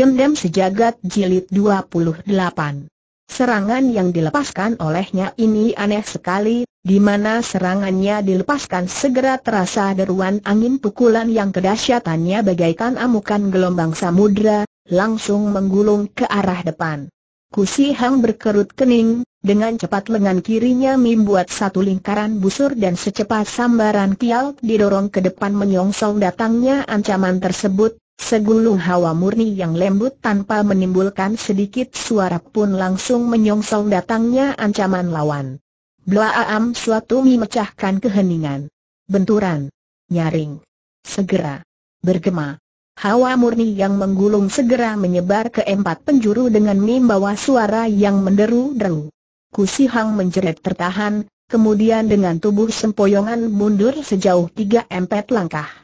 Dendam Sejagat Jilid 28 Serangan yang dilepaskan olehnya ini aneh sekali, di mana serangannya dilepaskan segera terasa deruan angin pukulan yang kedahsyatannya bagaikan amukan gelombang samudra, langsung menggulung ke arah depan. Kusi Hang berkerut kening, dengan cepat lengan kirinya membuat satu lingkaran busur dan secepat sambaran kial didorong ke depan menyongsong datangnya ancaman tersebut, Segulung hawa murni yang lembut tanpa menimbulkan sedikit suara pun langsung menyongsong datangnya ancaman lawan. Blaam suatu memecahkan keheningan. Benturan. Nyaring. Segera. Bergema. Hawa murni yang menggulung segera menyebar ke empat penjuru dengan membawa suara yang menderu-deru. Kusi Hang menjerit tertahan, kemudian dengan tubuh sempoyongan mundur sejauh tiga empat langkah.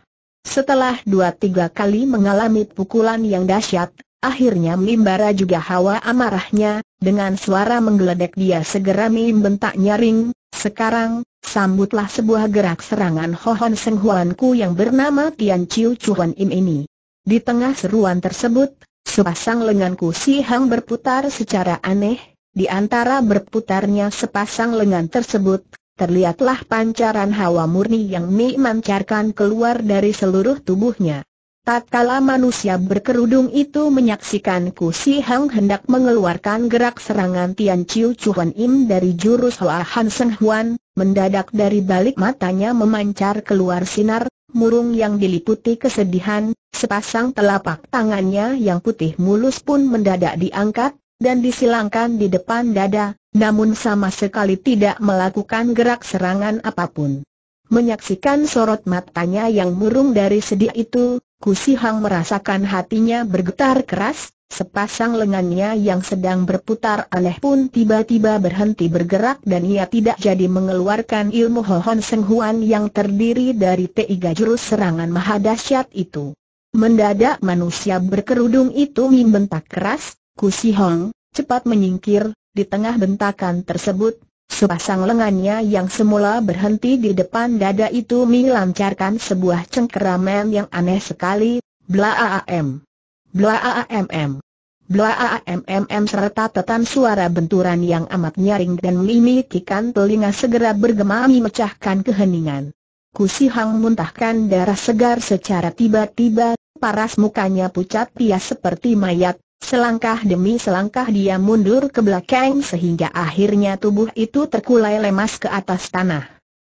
Setelah dua-tiga kali mengalami pukulan yang dahsyat, akhirnya Mimbara juga hawa amarahnya, dengan suara menggeledek dia segera membentak nyaring, sekarang, sambutlah sebuah gerak serangan Hohon Seng Ku yang bernama Tian Chiu Chuan Im ini. Di tengah seruan tersebut, sepasang lenganku si Hang berputar secara aneh, di antara berputarnya sepasang lengan tersebut, terlihatlah pancaran hawa murni yang memancarkan keluar dari seluruh tubuhnya. Tak kala manusia berkerudung itu menyaksikan Ku Si Hang hendak mengeluarkan gerak serangan Tian Chiu Chuan Im dari jurus Hoa Han Seng Huan, mendadak dari balik matanya memancar keluar sinar, murung yang diliputi kesedihan, sepasang telapak tangannya yang putih mulus pun mendadak diangkat, dan disilangkan di depan dada, namun sama sekali tidak melakukan gerak serangan apapun. Menyaksikan sorot matanya yang murung dari sedih itu, Si Hang merasakan hatinya bergetar keras, sepasang lengannya yang sedang berputar aneh pun tiba-tiba berhenti bergerak dan ia tidak jadi mengeluarkan ilmu Hohon Seng Huan yang terdiri dari tiga jurus serangan mahadasyat itu. Mendadak manusia berkerudung itu membentak keras, Si Hang cepat menyingkir, di tengah bentakan tersebut, sepasang lengannya yang semula berhenti di depan dada itu melancarkan sebuah cengkeraman yang aneh sekali, blaaam, blaamm, blaamm serta tetan suara benturan yang amat nyaring dan mimikikan telinga segera bergema memecahkan keheningan. Kusi Hang muntahkan darah segar secara tiba-tiba, paras mukanya pucat pias seperti mayat, Selangkah demi selangkah dia mundur ke belakang sehingga akhirnya tubuh itu terkulai lemas ke atas tanah.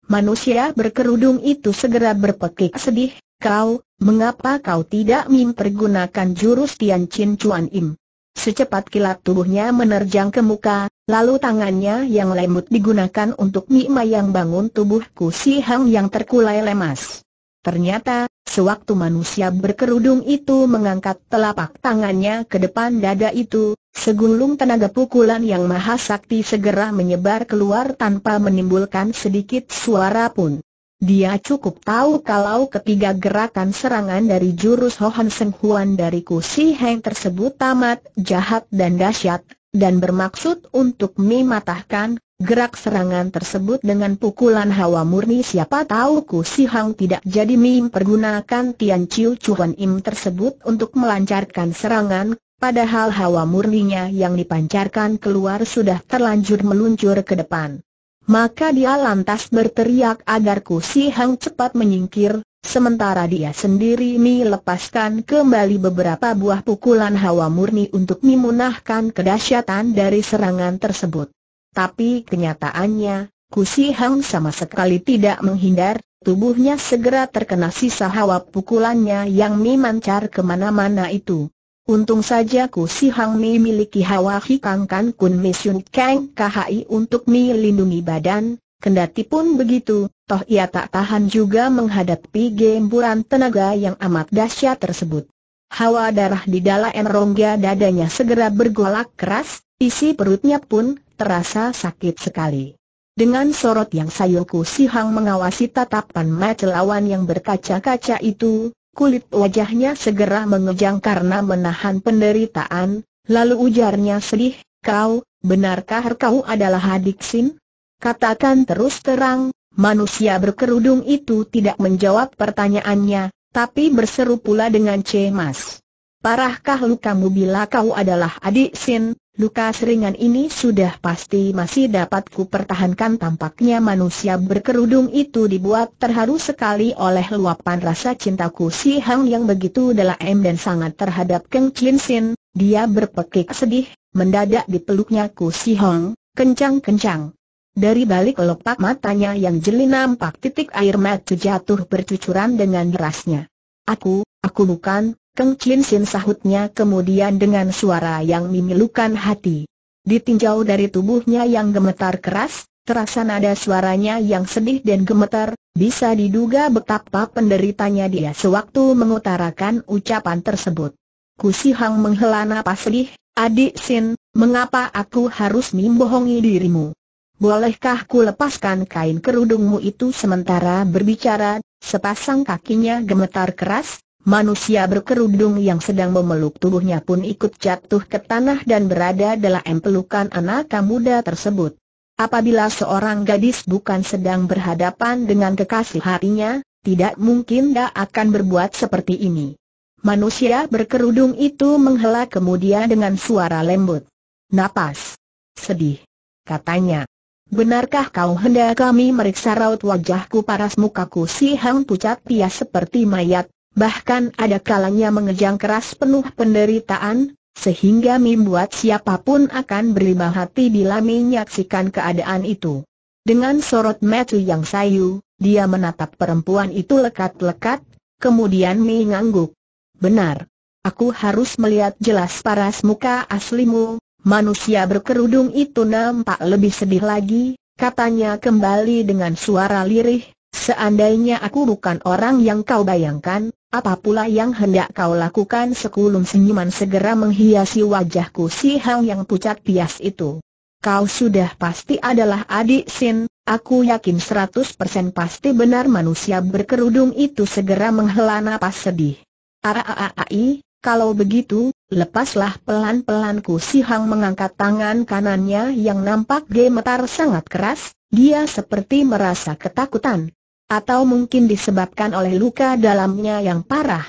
Manusia berkerudung itu segera berpekik sedih, kau, mengapa kau tidak mempergunakan jurus Tian Chin Chuan Im? Secepat kilat tubuhnya menerjang ke muka, lalu tangannya yang lembut digunakan untuk Mima yang bangun tubuhku Si Hang yang terkulai lemas. Ternyata, Sewaktu manusia berkerudung itu mengangkat telapak tangannya ke depan dada itu, segulung tenaga pukulan yang maha sakti segera menyebar keluar tanpa menimbulkan sedikit suara pun. Dia cukup tahu kalau ketiga gerakan serangan dari jurus Hohan Seng Huan dari Kusi Heng tersebut tamat, jahat dan dahsyat, dan bermaksud untuk mematahkan Gerak serangan tersebut dengan pukulan hawa murni siapa tahu Ku Si Hang tidak jadi mim pergunakan Tian Chiu Chuan Im tersebut untuk melancarkan serangan, padahal hawa murninya yang dipancarkan keluar sudah terlanjur meluncur ke depan. Maka dia lantas berteriak agar Ku Si Hang cepat menyingkir, sementara dia sendiri melepaskan kembali beberapa buah pukulan hawa murni untuk memunahkan kedahsyatan dari serangan tersebut. Tapi kenyataannya, Kusi Hang sama sekali tidak menghindar, tubuhnya segera terkena sisa hawa pukulannya yang memancar kemana-mana itu. Untung saja Kusi Hang memiliki hawa hikang kan kun misun kang KHI untuk melindungi badan, kendati pun begitu, toh ia tak tahan juga menghadapi gemburan tenaga yang amat dahsyat tersebut. Hawa darah di dalam rongga dadanya segera bergolak keras, isi perutnya pun terasa sakit sekali. Dengan sorot yang sayuku sihang mengawasi tatapan macelawan yang berkaca-kaca itu, kulit wajahnya segera mengejang karena menahan penderitaan, lalu ujarnya sedih, kau, benarkah kau adalah adik Sin? Katakan terus terang, manusia berkerudung itu tidak menjawab pertanyaannya, tapi berseru pula dengan cemas. Parahkah lukamu bila kau adalah adik Sin? Luka seringan ini sudah pasti masih dapat kupertahankan tampaknya manusia berkerudung itu dibuat terharu sekali oleh luapan rasa cintaku si Hang yang begitu dalam dan sangat terhadap Keng Chin Sin, dia berpekik sedih, mendadak dipeluknya ku si Hong, kencang-kencang. Dari balik kelopak matanya yang jeli nampak titik air mata jatuh bercucuran dengan derasnya. Aku, aku bukan, Keng Chin Sin sahutnya kemudian dengan suara yang memilukan hati. Ditinjau dari tubuhnya yang gemetar keras, terasa nada suaranya yang sedih dan gemetar, bisa diduga betapa penderitanya dia sewaktu mengutarakan ucapan tersebut. Ku Hang menghela napas sedih, Adik Sin, mengapa aku harus membohongi dirimu? Bolehkah ku lepaskan kain kerudungmu itu sementara berbicara, sepasang kakinya gemetar keras, Manusia berkerudung yang sedang memeluk tubuhnya pun ikut jatuh ke tanah dan berada dalam pelukan anak muda tersebut. Apabila seorang gadis bukan sedang berhadapan dengan kekasih hatinya, tidak mungkin dia akan berbuat seperti ini. Manusia berkerudung itu menghela kemudian dengan suara lembut. Napas. Sedih. Katanya. Benarkah kau hendak kami meriksa raut wajahku paras mukaku si Hang pucat pias seperti mayat, bahkan ada kalanya mengejang keras penuh penderitaan, sehingga membuat siapapun akan berlima hati bila menyaksikan keadaan itu. Dengan sorot mata yang sayu, dia menatap perempuan itu lekat-lekat, kemudian mengangguk. Benar. Aku harus melihat jelas paras muka aslimu, manusia berkerudung itu nampak lebih sedih lagi, katanya kembali dengan suara lirih, seandainya aku bukan orang yang kau bayangkan, apa pula yang hendak kau lakukan sekulum senyuman segera menghiasi wajahku si Hang yang pucat pias itu. Kau sudah pasti adalah adik Sin, aku yakin 100% pasti benar manusia berkerudung itu segera menghela napas sedih. Aaai, kalau begitu, lepaslah pelan-pelanku si Hang mengangkat tangan kanannya yang nampak gemetar sangat keras, dia seperti merasa ketakutan. Atau mungkin disebabkan oleh luka dalamnya yang parah.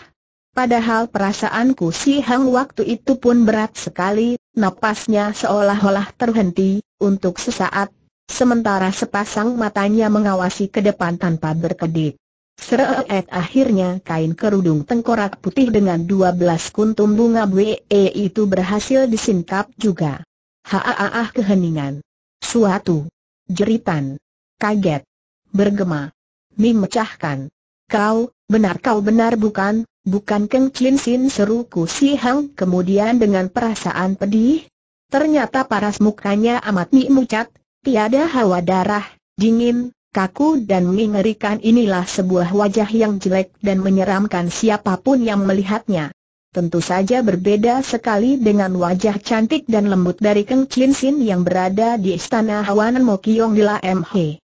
Padahal perasaanku si Hang waktu itu pun berat sekali, napasnya seolah-olah terhenti, untuk sesaat, sementara sepasang matanya mengawasi ke depan tanpa berkedip. Sereet akhirnya kain kerudung tengkorak putih dengan 12 kuntum bunga BE itu berhasil disingkap juga. Haaah keheningan. Suatu. Jeritan. Kaget. Bergema. Mecahkan. Kau, benar kau benar bukan, bukan Keng Chin Sin seru Ku Si Hang kemudian dengan perasaan pedih. Ternyata paras mukanya amat mi mucat, tiada hawa darah, dingin, kaku dan mengerikan inilah sebuah wajah yang jelek dan menyeramkan siapapun yang melihatnya. Tentu saja berbeda sekali dengan wajah cantik dan lembut dari Keng Chin Sin yang berada di istana Hawanan Mokiong di La MH.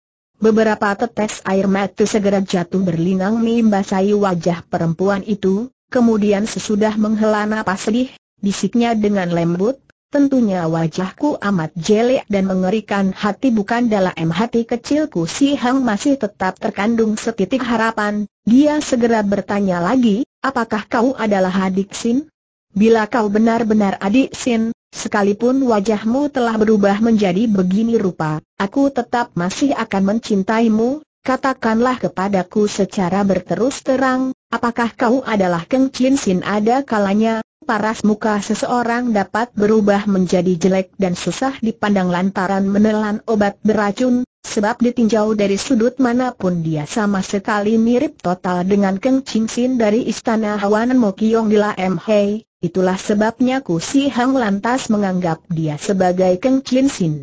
Beberapa tetes air mata segera jatuh berlinang membasahi wajah perempuan itu, kemudian sesudah menghela napas sedih, bisiknya dengan lembut, Tentunya wajahku amat jelek dan mengerikan hati bukan dalam hati kecilku si Hang masih tetap terkandung setitik harapan. Dia segera bertanya lagi, apakah kau adalah adik Sin? Bila kau benar-benar adik Sin, Sekalipun wajahmu telah berubah menjadi begini rupa, aku tetap masih akan mencintaimu, katakanlah kepadaku secara berterus terang, apakah kau adalah Keng Chin Sin ada kalanya, paras muka seseorang dapat berubah menjadi jelek dan susah dipandang lantaran menelan obat beracun, Sebab ditinjau dari sudut manapun dia sama sekali mirip total dengan Keng Ching Sin dari Istana Hawanan Mokiong di M. Hei, itulah sebabnya Ku Si Hang lantas menganggap dia sebagai Keng Ching Sin.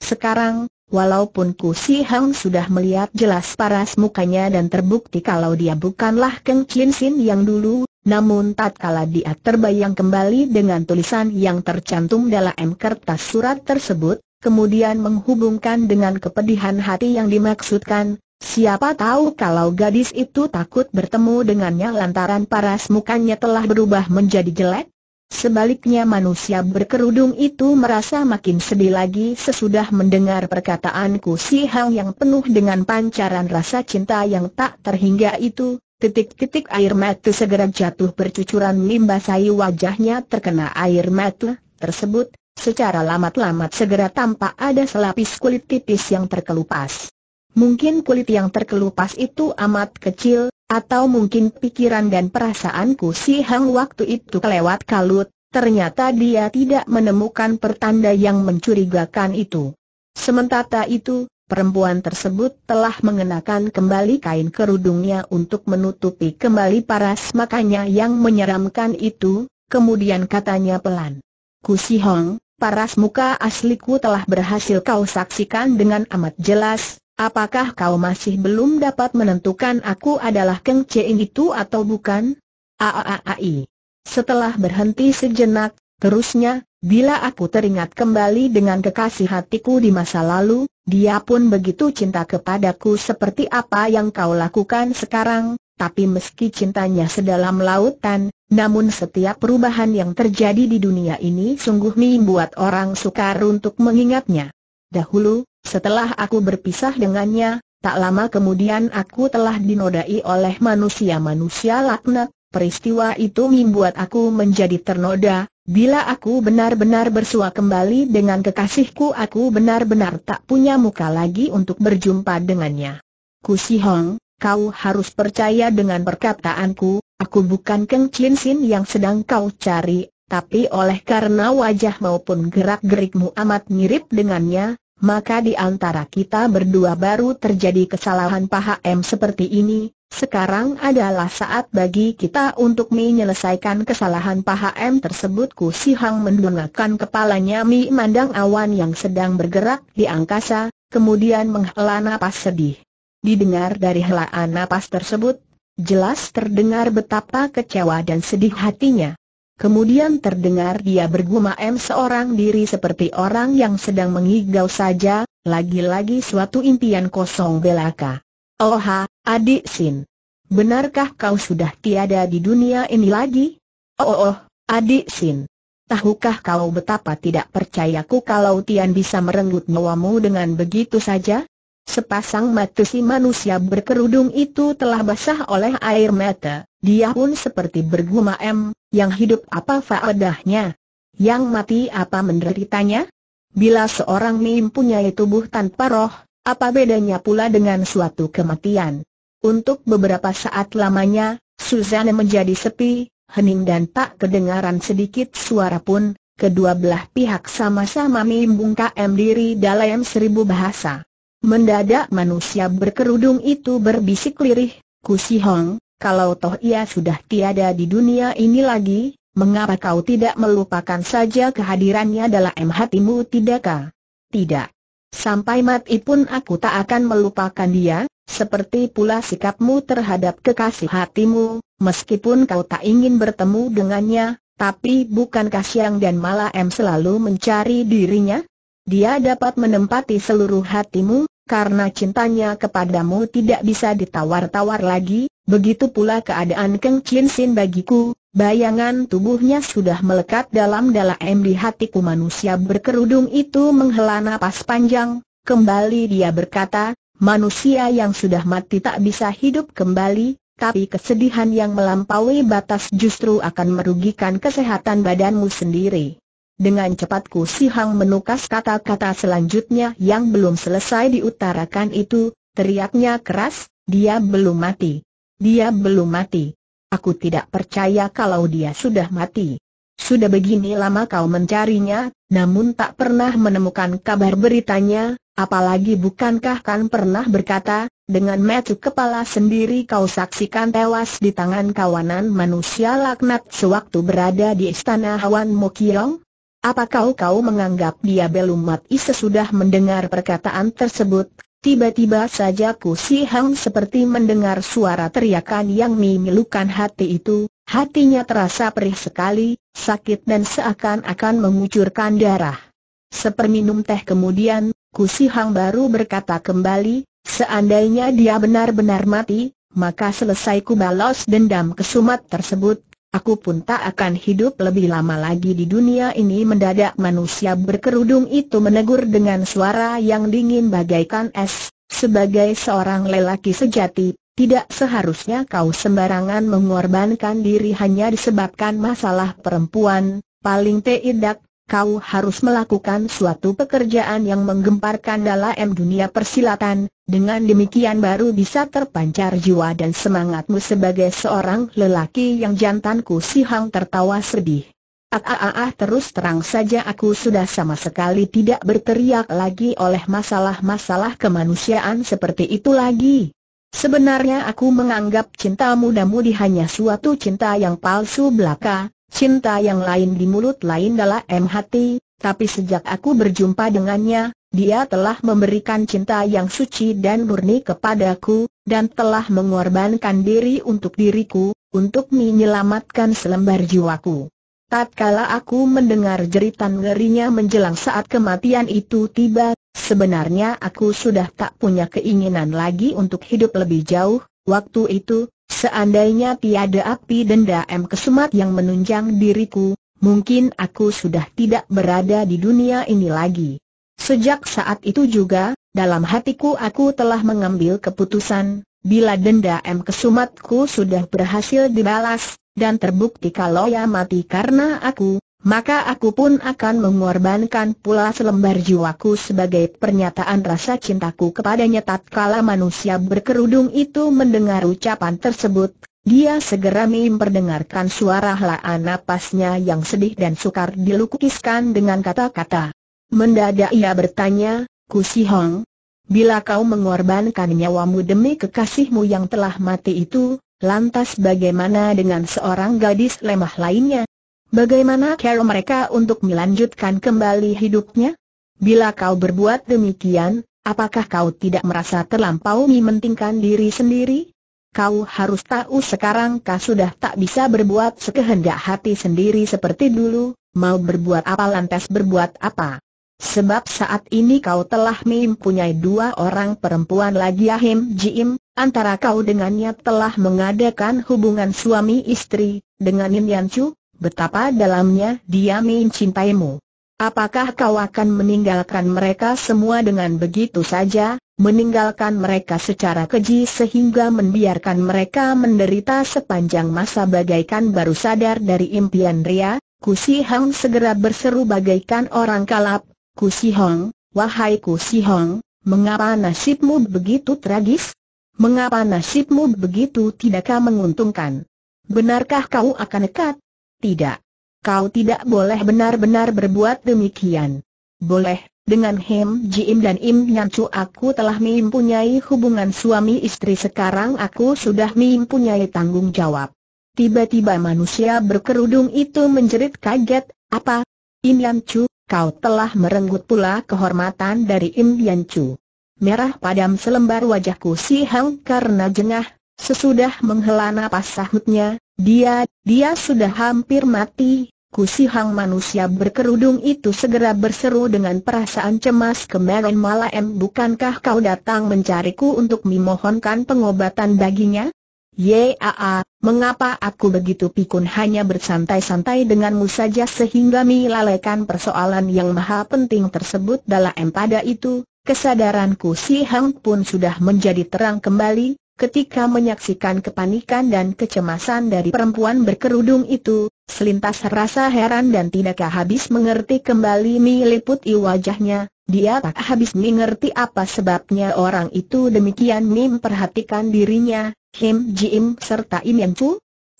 Sekarang, walaupun Ku Si Hang sudah melihat jelas paras mukanya dan terbukti kalau dia bukanlah Keng Ching Sin yang dulu, namun tatkala dia terbayang kembali dengan tulisan yang tercantum dalam kertas surat tersebut, kemudian menghubungkan dengan kepedihan hati yang dimaksudkan, siapa tahu kalau gadis itu takut bertemu dengannya lantaran paras mukanya telah berubah menjadi jelek? Sebaliknya manusia berkerudung itu merasa makin sedih lagi sesudah mendengar perkataanku si Hang yang penuh dengan pancaran rasa cinta yang tak terhingga itu, titik-titik air mata segera jatuh bercucuran limbasai wajahnya terkena air mata tersebut, Secara lamat-lamat segera tampak ada selapis kulit tipis yang terkelupas. Mungkin kulit yang terkelupas itu amat kecil, atau mungkin pikiran dan perasaanku si Hang waktu itu kelewat kalut, ternyata dia tidak menemukan pertanda yang mencurigakan itu. Sementara itu, perempuan tersebut telah mengenakan kembali kain kerudungnya untuk menutupi kembali paras makanya yang menyeramkan itu, kemudian katanya pelan. "Ku si Hong, paras muka asliku telah berhasil kau saksikan dengan amat jelas, apakah kau masih belum dapat menentukan aku adalah Keng Cheng itu atau bukan? Aaai. Setelah berhenti sejenak, terusnya, bila aku teringat kembali dengan kekasih hatiku di masa lalu, dia pun begitu cinta kepadaku seperti apa yang kau lakukan sekarang, tapi meski cintanya sedalam lautan, namun setiap perubahan yang terjadi di dunia ini sungguh membuat orang sukar untuk mengingatnya. Dahulu, setelah aku berpisah dengannya, tak lama kemudian aku telah dinodai oleh manusia-manusia laknat, peristiwa itu membuat aku menjadi ternoda, bila aku benar-benar bersua kembali dengan kekasihku aku benar-benar tak punya muka lagi untuk berjumpa dengannya. Ku si Hong kau harus percaya dengan perkataanku, aku bukan Keng Chin Sin yang sedang kau cari, tapi oleh karena wajah maupun gerak-gerikmu amat mirip dengannya, maka di antara kita berdua baru terjadi kesalahan paham seperti ini, sekarang adalah saat bagi kita untuk menyelesaikan kesalahan paham tersebut Ku Si Hang mendongakkan kepalanya Mi mandang awan yang sedang bergerak di angkasa, kemudian menghela napas sedih. Didengar dari helaan napas tersebut, jelas terdengar betapa kecewa dan sedih hatinya. Kemudian terdengar dia bergumam seorang diri seperti orang yang sedang mengigau saja, lagi-lagi suatu impian kosong belaka. Oha, adik Sin. Benarkah kau sudah tiada di dunia ini lagi? Oh, oh, adik Sin. Tahukah kau betapa tidak percayaku kalau Tian bisa merenggut nyawamu dengan begitu saja? Sepasang mata si manusia berkerudung itu telah basah oleh air mata, dia pun seperti bergumam, yang hidup apa faedahnya? Yang mati apa menderitanya? Bila seorang mempunyai tubuh tanpa roh, apa bedanya pula dengan suatu kematian? Untuk beberapa saat lamanya, Suzanne menjadi sepi, hening dan tak kedengaran sedikit suara pun, kedua belah pihak sama-sama membungkam diri dalam seribu bahasa. Mendadak manusia berkerudung itu berbisik lirih, Ku Si Hong, kalau toh ia sudah tiada di dunia ini lagi, mengapa kau tidak melupakan saja kehadirannya dalam hatimu tidakkah? Tidak. Sampai mati pun aku tak akan melupakan dia, seperti pula sikapmu terhadap kekasih hatimu, meskipun kau tak ingin bertemu dengannya, tapi bukankah Siang dan Malam selalu mencari dirinya? dia dapat menempati seluruh hatimu, karena cintanya kepadamu tidak bisa ditawar-tawar lagi, begitu pula keadaan Keng Chin Sin bagiku, bayangan tubuhnya sudah melekat dalam dalam di hatiku manusia berkerudung itu menghela napas panjang, kembali dia berkata, manusia yang sudah mati tak bisa hidup kembali, tapi kesedihan yang melampaui batas justru akan merugikan kesehatan badanmu sendiri. Dengan cepatku Ku Si Hang menukas kata-kata selanjutnya yang belum selesai diutarakan itu, teriaknya keras, dia belum mati. Dia belum mati. Aku tidak percaya kalau dia sudah mati. Sudah begini lama kau mencarinya, namun tak pernah menemukan kabar beritanya, apalagi bukankah kan pernah berkata, dengan metu kepala sendiri kau saksikan tewas di tangan kawanan manusia laknat sewaktu berada di istana Hawan Mokiong? Apa kau kau menganggap dia belum mati sesudah mendengar perkataan tersebut? Tiba-tiba saja Ku Si Hang seperti mendengar suara teriakan yang memilukan hati itu, hatinya terasa perih sekali, sakit dan seakan-akan mengucurkan darah. Seperminum teh kemudian, Ku Si Hang baru berkata kembali, seandainya dia benar-benar mati, maka selesai ku balas dendam kesumat tersebut, Aku pun tak akan hidup lebih lama lagi di dunia ini mendadak manusia berkerudung itu menegur dengan suara yang dingin bagaikan es, sebagai seorang lelaki sejati, tidak seharusnya kau sembarangan mengorbankan diri hanya disebabkan masalah perempuan, paling tidak kau harus melakukan suatu pekerjaan yang menggemparkan dalam dunia persilatan, dengan demikian baru bisa terpancar jiwa dan semangatmu sebagai seorang lelaki yang jantanku sihang tertawa sedih. Ah, ah, ah, ah, terus terang saja aku sudah sama sekali tidak berteriak lagi oleh masalah-masalah kemanusiaan seperti itu lagi. Sebenarnya aku menganggap cintamu mudamu di hanya suatu cinta yang palsu belaka, Cinta yang lain di mulut lain M. hati, tapi sejak aku berjumpa dengannya, dia telah memberikan cinta yang suci dan murni kepadaku, dan telah mengorbankan diri untuk diriku, untuk menyelamatkan selembar jiwaku. Tatkala aku mendengar jeritan ngerinya menjelang saat kematian itu tiba, sebenarnya aku sudah tak punya keinginan lagi untuk hidup lebih jauh, waktu itu, Seandainya tiada api denda M. Kesumat yang menunjang diriku, mungkin aku sudah tidak berada di dunia ini lagi. Sejak saat itu juga, dalam hatiku aku telah mengambil keputusan, bila denda M. Kesumatku sudah berhasil dibalas, dan terbukti kalau ia mati karena aku, maka aku pun akan mengorbankan pula selembar jiwaku sebagai pernyataan rasa cintaku kepadanya tatkala manusia berkerudung itu mendengar ucapan tersebut, dia segera memperdengarkan suara helaan napasnya yang sedih dan sukar dilukiskan dengan kata-kata. Mendadak ia bertanya, Ku Si Hong, bila kau mengorbankan nyawamu demi kekasihmu yang telah mati itu, lantas bagaimana dengan seorang gadis lemah lainnya? Bagaimana cara mereka untuk melanjutkan kembali hidupnya? Bila kau berbuat demikian, apakah kau tidak merasa terlampau mementingkan diri sendiri? Kau harus tahu sekarang kau sudah tak bisa berbuat sekehendak hati sendiri seperti dulu, mau berbuat apa lantas berbuat apa. Sebab saat ini kau telah mempunyai dua orang perempuan lagi Ahim Jim, antara kau dengannya telah mengadakan hubungan suami istri, dengan Yin Yan Chu, betapa dalamnya dia mencintaimu. Apakah kau akan meninggalkan mereka semua dengan begitu saja, meninggalkan mereka secara keji sehingga membiarkan mereka menderita sepanjang masa bagaikan baru sadar dari impian ria? Kusi Hong segera berseru bagaikan orang kalap, Kusi Hong, wahai Kusi Hong, mengapa nasibmu begitu tragis? Mengapa nasibmu begitu tidakkah menguntungkan? Benarkah kau akan nekat? Tidak. Kau tidak boleh benar-benar berbuat demikian. Boleh, dengan Hem Jim dan Im Nyancu aku telah mempunyai hubungan suami istri sekarang aku sudah mempunyai tanggung jawab. Tiba-tiba manusia berkerudung itu menjerit kaget, apa? Im Nyancu, kau telah merenggut pula kehormatan dari Im Nyancu. Merah padam selembar wajahku si Hang karena jengah, sesudah menghela napas sahutnya, dia, dia sudah hampir mati, kusihang manusia berkerudung itu segera berseru dengan perasaan cemas kemarin malam bukankah kau datang mencariku untuk memohonkan pengobatan baginya? Yaa, mengapa aku begitu pikun hanya bersantai-santai denganmu saja sehingga melalaikan persoalan yang maha penting tersebut dalam pada itu, kesadaranku si Hang pun sudah menjadi terang kembali, Ketika menyaksikan kepanikan dan kecemasan dari perempuan berkerudung itu, selintas rasa heran dan tidak habis mengerti kembali meliputi wajahnya, dia tak habis mengerti apa sebabnya orang itu demikian memperhatikan dirinya, Him Jim serta Im Yang Chu.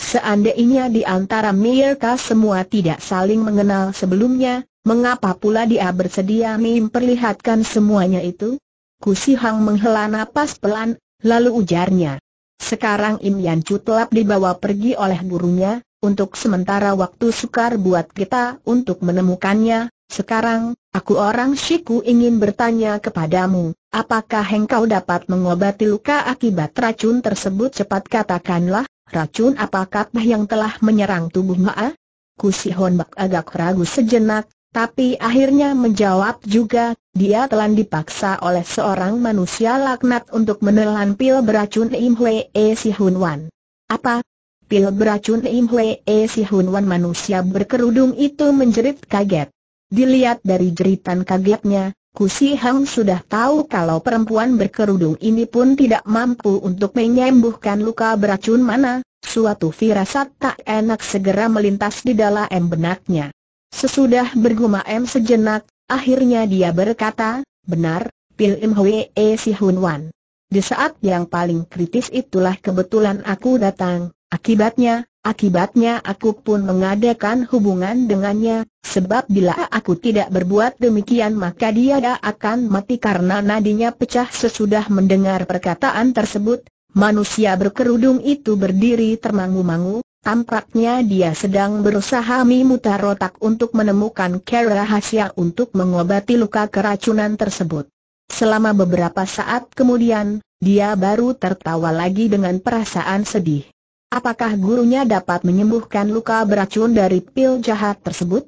Seandainya di antara mereka semua tidak saling mengenal sebelumnya, mengapa pula dia bersedia memperlihatkan semuanya itu? Si Hang menghela napas pelan, Lalu ujarnya, sekarang Im Yan Chu telah dibawa pergi oleh gurunya, untuk sementara waktu sukar buat kita untuk menemukannya, sekarang, aku orang Shiku ingin bertanya kepadamu, apakah engkau dapat mengobati luka akibat racun tersebut cepat katakanlah, racun apakah yang telah menyerang tubuh Ma'a? Kusihon Bak agak ragu sejenak, tapi akhirnya menjawab juga, dia telah dipaksa oleh seorang manusia laknat untuk menelan pil beracun Im Hwee Si Hun Wan. Apa? Pil beracun Im Hwee Si Hun Wan manusia berkerudung itu menjerit kaget. Dilihat dari jeritan kagetnya, Kusi Hang sudah tahu kalau perempuan berkerudung ini pun tidak mampu untuk menyembuhkan luka beracun mana, suatu firasat tak enak segera melintas di dalam benaknya. Sesudah bergumam sejenak, akhirnya dia berkata, benar, Pil Im Hwee Si Hun Wan. Di saat yang paling kritis itulah kebetulan aku datang, akibatnya, akibatnya aku pun mengadakan hubungan dengannya, sebab bila aku tidak berbuat demikian maka dia akan mati karena nadinya pecah sesudah mendengar perkataan tersebut, manusia berkerudung itu berdiri termangu-mangu, Tampaknya dia sedang berusaha memutar otak untuk menemukan cara rahasia untuk mengobati luka keracunan tersebut. Selama beberapa saat kemudian, dia baru tertawa lagi dengan perasaan sedih. Apakah gurunya dapat menyembuhkan luka beracun dari pil jahat tersebut?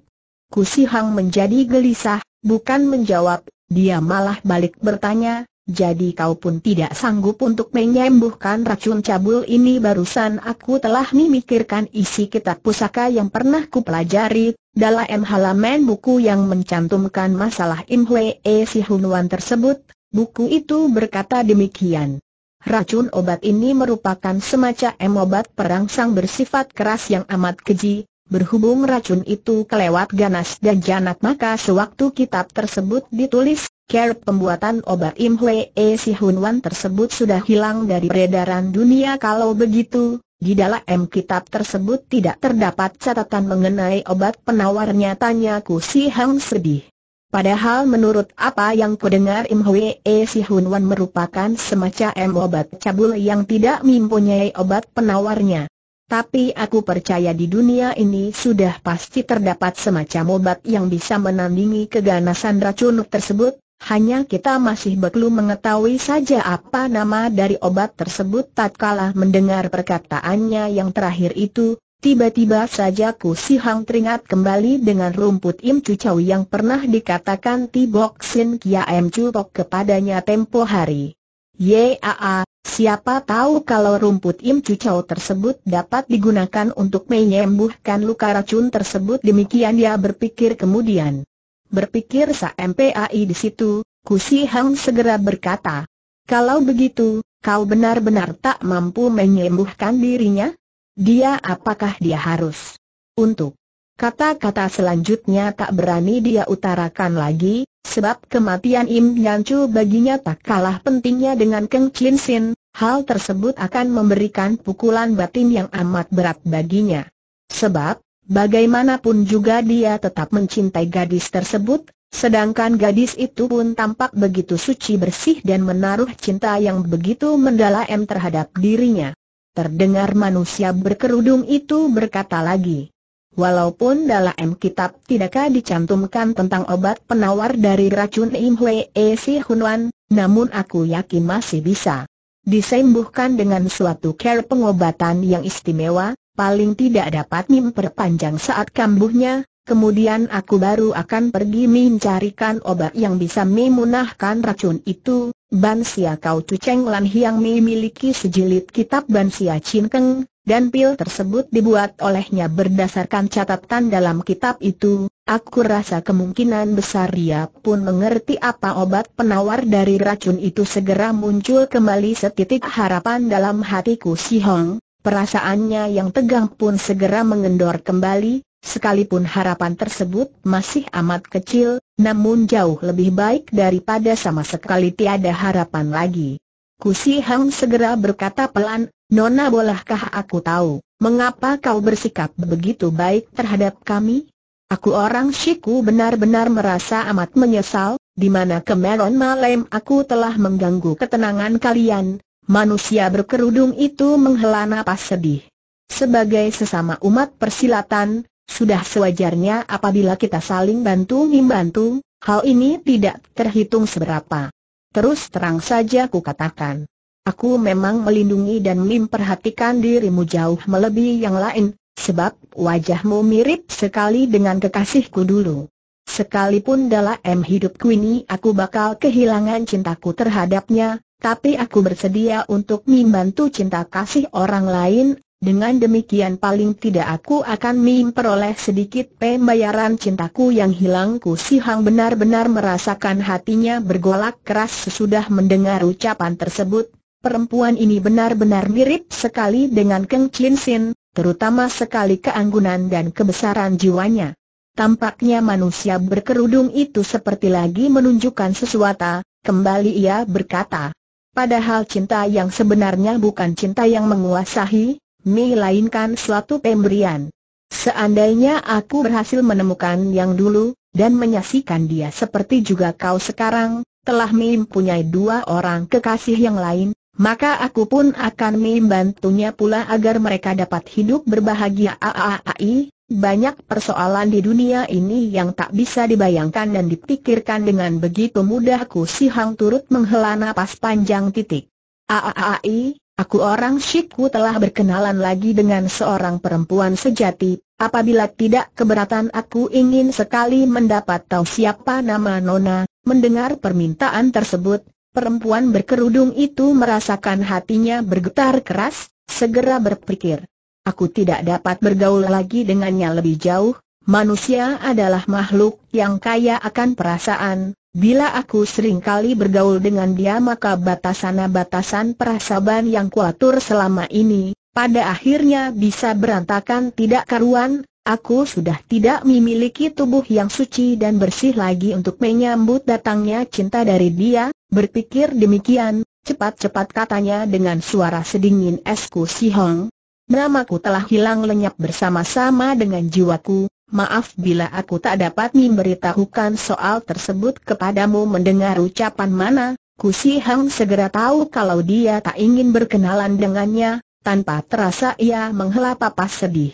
Kusihang menjadi gelisah, bukan menjawab, dia malah balik bertanya, jadi kau pun tidak sanggup untuk menyembuhkan racun cabul ini barusan aku telah memikirkan isi kitab pusaka yang pernah pelajari dalam halaman buku yang mencantumkan masalah Imhwee Si Hunuan tersebut, buku itu berkata demikian. Racun obat ini merupakan semacam obat perangsang bersifat keras yang amat keji, Berhubung racun itu kelewat ganas dan janat maka sewaktu kitab tersebut ditulis, Kerap pembuatan obat Im E Si Hun Wan tersebut sudah hilang dari peredaran dunia kalau begitu, di dalam kitab tersebut tidak terdapat catatan mengenai obat penawarnya tanya Ku Si Hang sedih. Padahal menurut apa yang kudengar Im E Si Hun Wan merupakan semacam obat cabul yang tidak mempunyai obat penawarnya. Tapi aku percaya di dunia ini sudah pasti terdapat semacam obat yang bisa menandingi keganasan racun tersebut, hanya kita masih belum mengetahui saja apa nama dari obat tersebut tatkala mendengar perkataannya yang terakhir itu, tiba-tiba saja Ku Si Hang teringat kembali dengan rumput Im Chu Chau yang pernah dikatakan Ti Bok Sin Kia Im Chu Pok kepadanya tempo hari. Yaa, siapa tahu kalau rumput Im Chu Chau tersebut dapat digunakan untuk menyembuhkan luka racun tersebut demikian dia berpikir kemudian berpikir Sa MPAI di situ, Kusi Hang segera berkata, kalau begitu, kau benar-benar tak mampu menyembuhkan dirinya? Dia apakah dia harus? Untuk kata-kata selanjutnya tak berani dia utarakan lagi, sebab kematian Im Yancu baginya tak kalah pentingnya dengan Keng Chin Sin, hal tersebut akan memberikan pukulan batin yang amat berat baginya. Sebab, Bagaimanapun juga dia tetap mencintai gadis tersebut, sedangkan gadis itu pun tampak begitu suci bersih dan menaruh cinta yang begitu mendalam terhadap dirinya. Terdengar manusia berkerudung itu berkata lagi. Walaupun dalam kitab tidakkah dicantumkan tentang obat penawar dari racun Im E Si Hunwan, namun aku yakin masih bisa disembuhkan dengan suatu care pengobatan yang istimewa, paling tidak dapat memperpanjang saat kambuhnya, kemudian aku baru akan pergi mencarikan obat yang bisa memunahkan racun itu. Bansia Kau Cuceng Lan Hiang memiliki sejilid kitab Bansia Cinkeng, dan pil tersebut dibuat olehnya berdasarkan catatan dalam kitab itu. Aku rasa kemungkinan besar dia pun mengerti apa obat penawar dari racun itu segera muncul kembali setitik harapan dalam hatiku Si Hong, Perasaannya yang tegang pun segera mengendor kembali, sekalipun harapan tersebut masih amat kecil, namun jauh lebih baik daripada sama sekali tiada harapan lagi. Kusi Hang segera berkata pelan, Nona bolehkah aku tahu, mengapa kau bersikap begitu baik terhadap kami? Aku orang Shiku benar-benar merasa amat menyesal, di mana kemarin malam aku telah mengganggu ketenangan kalian, manusia berkerudung itu menghela napas sedih. Sebagai sesama umat persilatan, sudah sewajarnya apabila kita saling bantu membantu, hal ini tidak terhitung seberapa. Terus terang saja ku katakan. Aku memang melindungi dan memperhatikan dirimu jauh melebihi yang lain, sebab wajahmu mirip sekali dengan kekasihku dulu. Sekalipun dalam hidupku ini aku bakal kehilangan cintaku terhadapnya, tapi aku bersedia untuk membantu cinta kasih orang lain, dengan demikian paling tidak aku akan memperoleh sedikit pembayaran cintaku yang hilang Ku Si benar-benar merasakan hatinya bergolak keras sesudah mendengar ucapan tersebut. Perempuan ini benar-benar mirip sekali dengan Keng Chin Sin, terutama sekali keanggunan dan kebesaran jiwanya. Tampaknya manusia berkerudung itu seperti lagi menunjukkan sesuatu, kembali ia berkata. Padahal cinta yang sebenarnya bukan cinta yang menguasahi, melainkan suatu pemberian. Seandainya aku berhasil menemukan yang dulu, dan menyaksikan dia seperti juga kau sekarang, telah mempunyai dua orang kekasih yang lain, maka aku pun akan membantunya pula agar mereka dapat hidup berbahagia. Aaai, banyak persoalan di dunia ini yang tak bisa dibayangkan dan dipikirkan dengan begitu mudah Ku Si Hang turut menghela napas panjang titik. Aaai, aku orang Shiku telah berkenalan lagi dengan seorang perempuan sejati, apabila tidak keberatan aku ingin sekali mendapat tahu siapa nama Nona, mendengar permintaan tersebut, perempuan berkerudung itu merasakan hatinya bergetar keras, segera berpikir. Aku tidak dapat bergaul lagi dengannya lebih jauh, manusia adalah makhluk yang kaya akan perasaan, bila aku sering kali bergaul dengan dia maka batasan-batasan perasaan yang kuatur selama ini, pada akhirnya bisa berantakan tidak karuan, Aku sudah tidak memiliki tubuh yang suci dan bersih lagi untuk menyambut datangnya cinta dari dia, berpikir demikian, cepat-cepat katanya dengan suara sedingin esku Si Hong, Namaku telah hilang lenyap bersama-sama dengan jiwaku, maaf bila aku tak dapat memberitahukan soal tersebut kepadamu mendengar ucapan mana, Kusi Hang segera tahu kalau dia tak ingin berkenalan dengannya, tanpa terasa ia menghela papas sedih.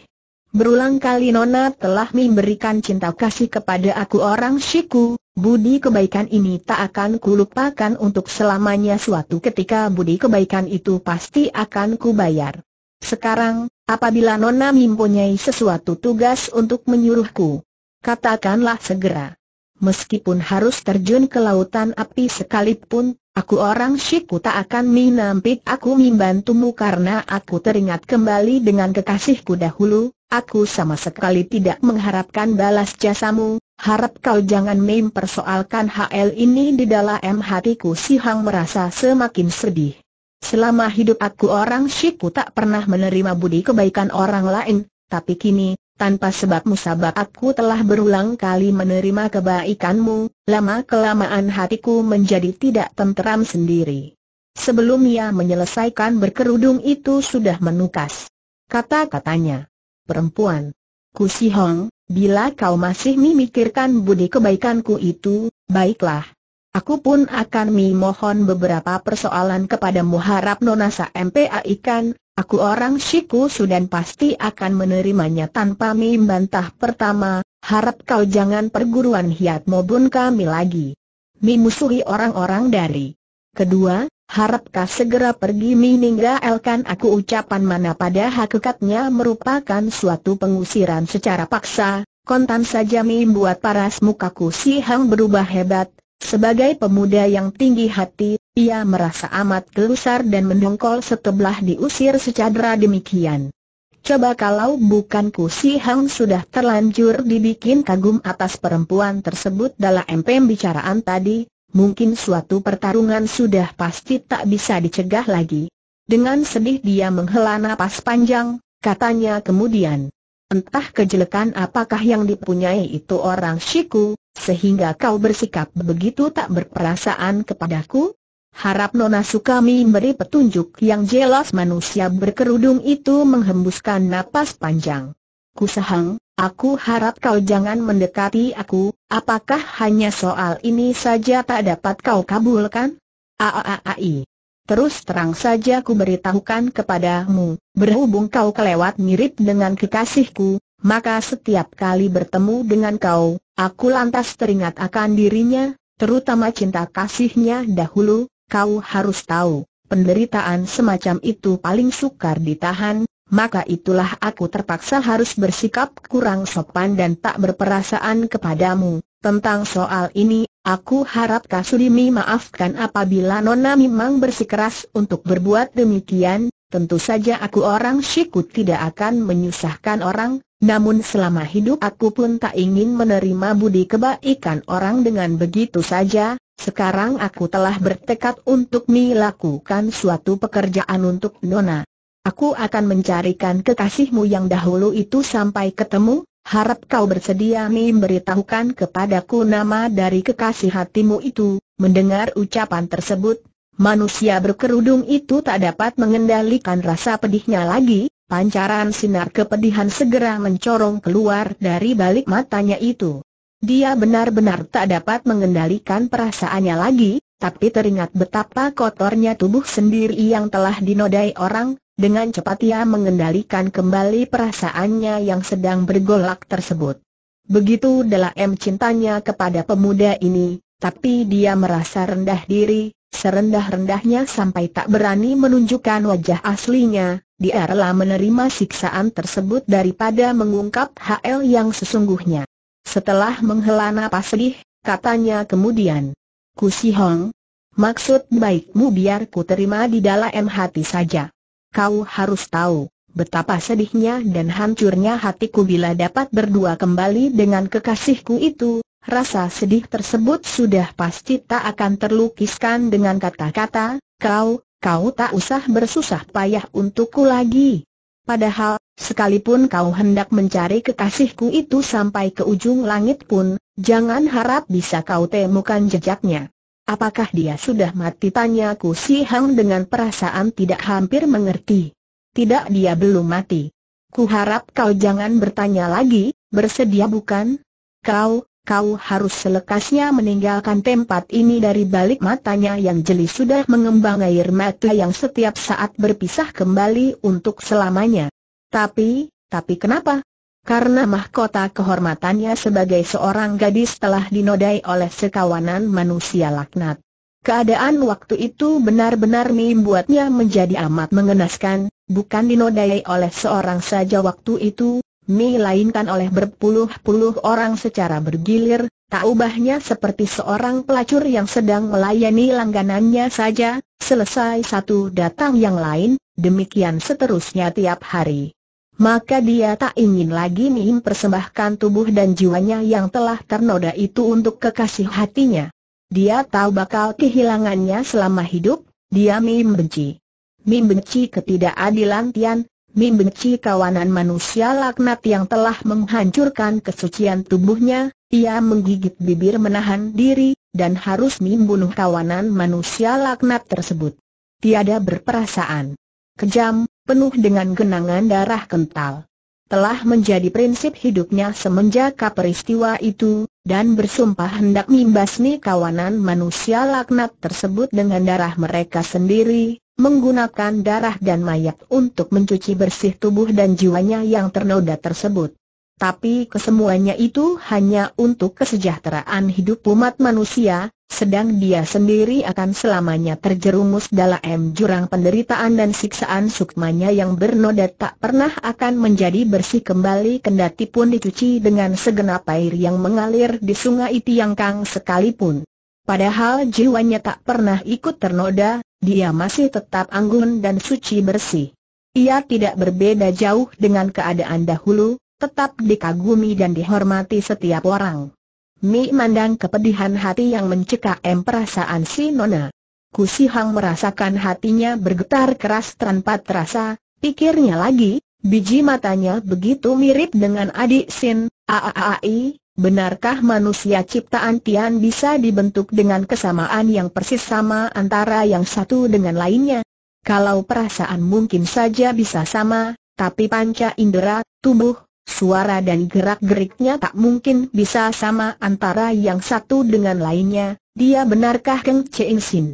Berulang kali Nona telah memberikan cinta kasih kepada aku orang Shiku, budi kebaikan ini tak akan kulupakan untuk selamanya suatu ketika budi kebaikan itu pasti akan kubayar. Sekarang, apabila Nona mempunyai sesuatu tugas untuk menyuruhku, katakanlah segera. Meskipun harus terjun ke lautan api sekalipun, aku orang Syiku tak akan menampik aku membantumu karena aku teringat kembali dengan kekasihku dahulu, aku sama sekali tidak mengharapkan balas jasamu, harap kau jangan mempersoalkan hal ini di dalam hatiku si Hang merasa semakin sedih. Selama hidup aku orang syiku tak pernah menerima budi kebaikan orang lain, tapi kini, tanpa sebab musabab aku telah berulang kali menerima kebaikanmu, lama-kelamaan hatiku menjadi tidak tenteram sendiri. Sebelum ia menyelesaikan berkerudung itu sudah menukas. Kata-katanya, perempuan, Ku Si Hong, bila kau masih memikirkan budi kebaikanku itu, baiklah, Aku pun akan memohon beberapa persoalan kepadamu harap Nona MPA ikan, aku orang Shiku sudah pasti akan menerimanya tanpa membantah pertama, harap kau jangan perguruan hiat maupun kami lagi. Memusuhi orang-orang dari. Kedua, harap kau segera pergi Elkan. aku ucapan mana pada hakikatnya merupakan suatu pengusiran secara paksa, kontan saja membuat paras mukaku si Hang berubah hebat, sebagai pemuda yang tinggi hati, ia merasa amat gelusar dan mendongkol setelah diusir secadra demikian. Coba kalau bukan Ku Si Hang sudah terlanjur dibikin kagum atas perempuan tersebut dalam MPM bicaraan tadi, mungkin suatu pertarungan sudah pasti tak bisa dicegah lagi. Dengan sedih dia menghela napas panjang, katanya kemudian. Entah kejelekan apakah yang dipunyai itu orang Shiku, sehingga kau bersikap begitu tak berperasaan kepadaku? Harap Nona Sukami beri petunjuk yang jelas manusia berkerudung itu menghembuskan napas panjang. Kusahang, aku harap kau jangan mendekati aku, apakah hanya soal ini saja tak dapat kau kabulkan? Aaai, Terus terang saja ku beritahukan kepadamu, berhubung kau kelewat mirip dengan kekasihku, maka setiap kali bertemu dengan kau, aku lantas teringat akan dirinya, terutama cinta kasihnya dahulu, kau harus tahu, penderitaan semacam itu paling sukar ditahan, maka itulah aku terpaksa harus bersikap kurang sopan dan tak berperasaan kepadamu. Tentang soal ini, aku harap Kasudimi maafkan apabila Nona memang bersikeras untuk berbuat demikian, tentu saja aku orang syikut tidak akan menyusahkan orang, namun selama hidup aku pun tak ingin menerima budi kebaikan orang dengan begitu saja, sekarang aku telah bertekad untuk melakukan suatu pekerjaan untuk Nona. Aku akan mencarikan kekasihmu yang dahulu itu sampai ketemu, harap kau bersedia memberitahukan kepadaku nama dari kekasih hatimu itu. Mendengar ucapan tersebut, manusia berkerudung itu tak dapat mengendalikan rasa pedihnya lagi, pancaran sinar kepedihan segera mencorong keluar dari balik matanya itu. Dia benar-benar tak dapat mengendalikan perasaannya lagi, tapi teringat betapa kotornya tubuh sendiri yang telah dinodai orang, dengan cepat ia mengendalikan kembali perasaannya yang sedang bergolak tersebut. Begitu dalam cintanya kepada pemuda ini, tapi dia merasa rendah diri, serendah-rendahnya sampai tak berani menunjukkan wajah aslinya, dia rela menerima siksaan tersebut daripada mengungkap HL yang sesungguhnya. Setelah menghela napas sedih, katanya kemudian, "Ku si Hong, maksud baikmu biar ku terima di dalam hati saja. Kau harus tahu, betapa sedihnya dan hancurnya hatiku bila dapat berdua kembali dengan kekasihku itu, rasa sedih tersebut sudah pasti tak akan terlukiskan dengan kata-kata, kau, kau tak usah bersusah payah untukku lagi. Padahal, sekalipun kau hendak mencari kekasihku itu sampai ke ujung langit pun, jangan harap bisa kau temukan jejaknya. Apakah dia sudah mati? Tanya Ku Si Hang dengan perasaan tidak hampir mengerti. Tidak dia belum mati. Ku harap kau jangan bertanya lagi, bersedia bukan? Kau, kau harus selekasnya meninggalkan tempat ini dari balik matanya yang jeli sudah mengembang air mata yang setiap saat berpisah kembali untuk selamanya. Tapi, tapi kenapa? karena mahkota kehormatannya sebagai seorang gadis telah dinodai oleh sekawanan manusia laknat. Keadaan waktu itu benar-benar membuatnya menjadi amat mengenaskan, bukan dinodai oleh seorang saja waktu itu, melainkan oleh berpuluh-puluh orang secara bergilir, tak ubahnya seperti seorang pelacur yang sedang melayani langganannya saja, selesai satu datang yang lain, demikian seterusnya tiap hari maka dia tak ingin lagi persembahkan tubuh dan jiwanya yang telah ternoda itu untuk kekasih hatinya. Dia tahu bakal kehilangannya selama hidup, dia mim benci. Mim benci ketidakadilan Tian, Mim benci kawanan manusia laknat yang telah menghancurkan kesucian tubuhnya, ia menggigit bibir menahan diri, dan harus mim bunuh kawanan manusia laknat tersebut. Tiada berperasaan. Kejam, penuh dengan genangan darah kental. Telah menjadi prinsip hidupnya semenjak peristiwa itu, dan bersumpah hendak membasmi kawanan manusia laknat tersebut dengan darah mereka sendiri, menggunakan darah dan mayat untuk mencuci bersih tubuh dan jiwanya yang ternoda tersebut tapi kesemuanya itu hanya untuk kesejahteraan hidup umat manusia, sedang dia sendiri akan selamanya terjerumus dalam jurang penderitaan dan siksaan sukmanya yang bernoda tak pernah akan menjadi bersih kembali kendati pun dicuci dengan segenap air yang mengalir di sungai Tiangkang sekalipun. Padahal jiwanya tak pernah ikut ternoda, dia masih tetap anggun dan suci bersih. Ia tidak berbeda jauh dengan keadaan dahulu, tetap dikagumi dan dihormati setiap orang. Mi mandang kepedihan hati yang mencekam perasaan si Nona. Hang merasakan hatinya bergetar keras tanpa terasa, pikirnya lagi, biji matanya begitu mirip dengan adik Sin, aaai, benarkah manusia ciptaan Tian bisa dibentuk dengan kesamaan yang persis sama antara yang satu dengan lainnya? Kalau perasaan mungkin saja bisa sama, tapi panca indera, tubuh, suara dan gerak-geriknya tak mungkin bisa sama antara yang satu dengan lainnya, dia benarkah Keng Cheng Sin?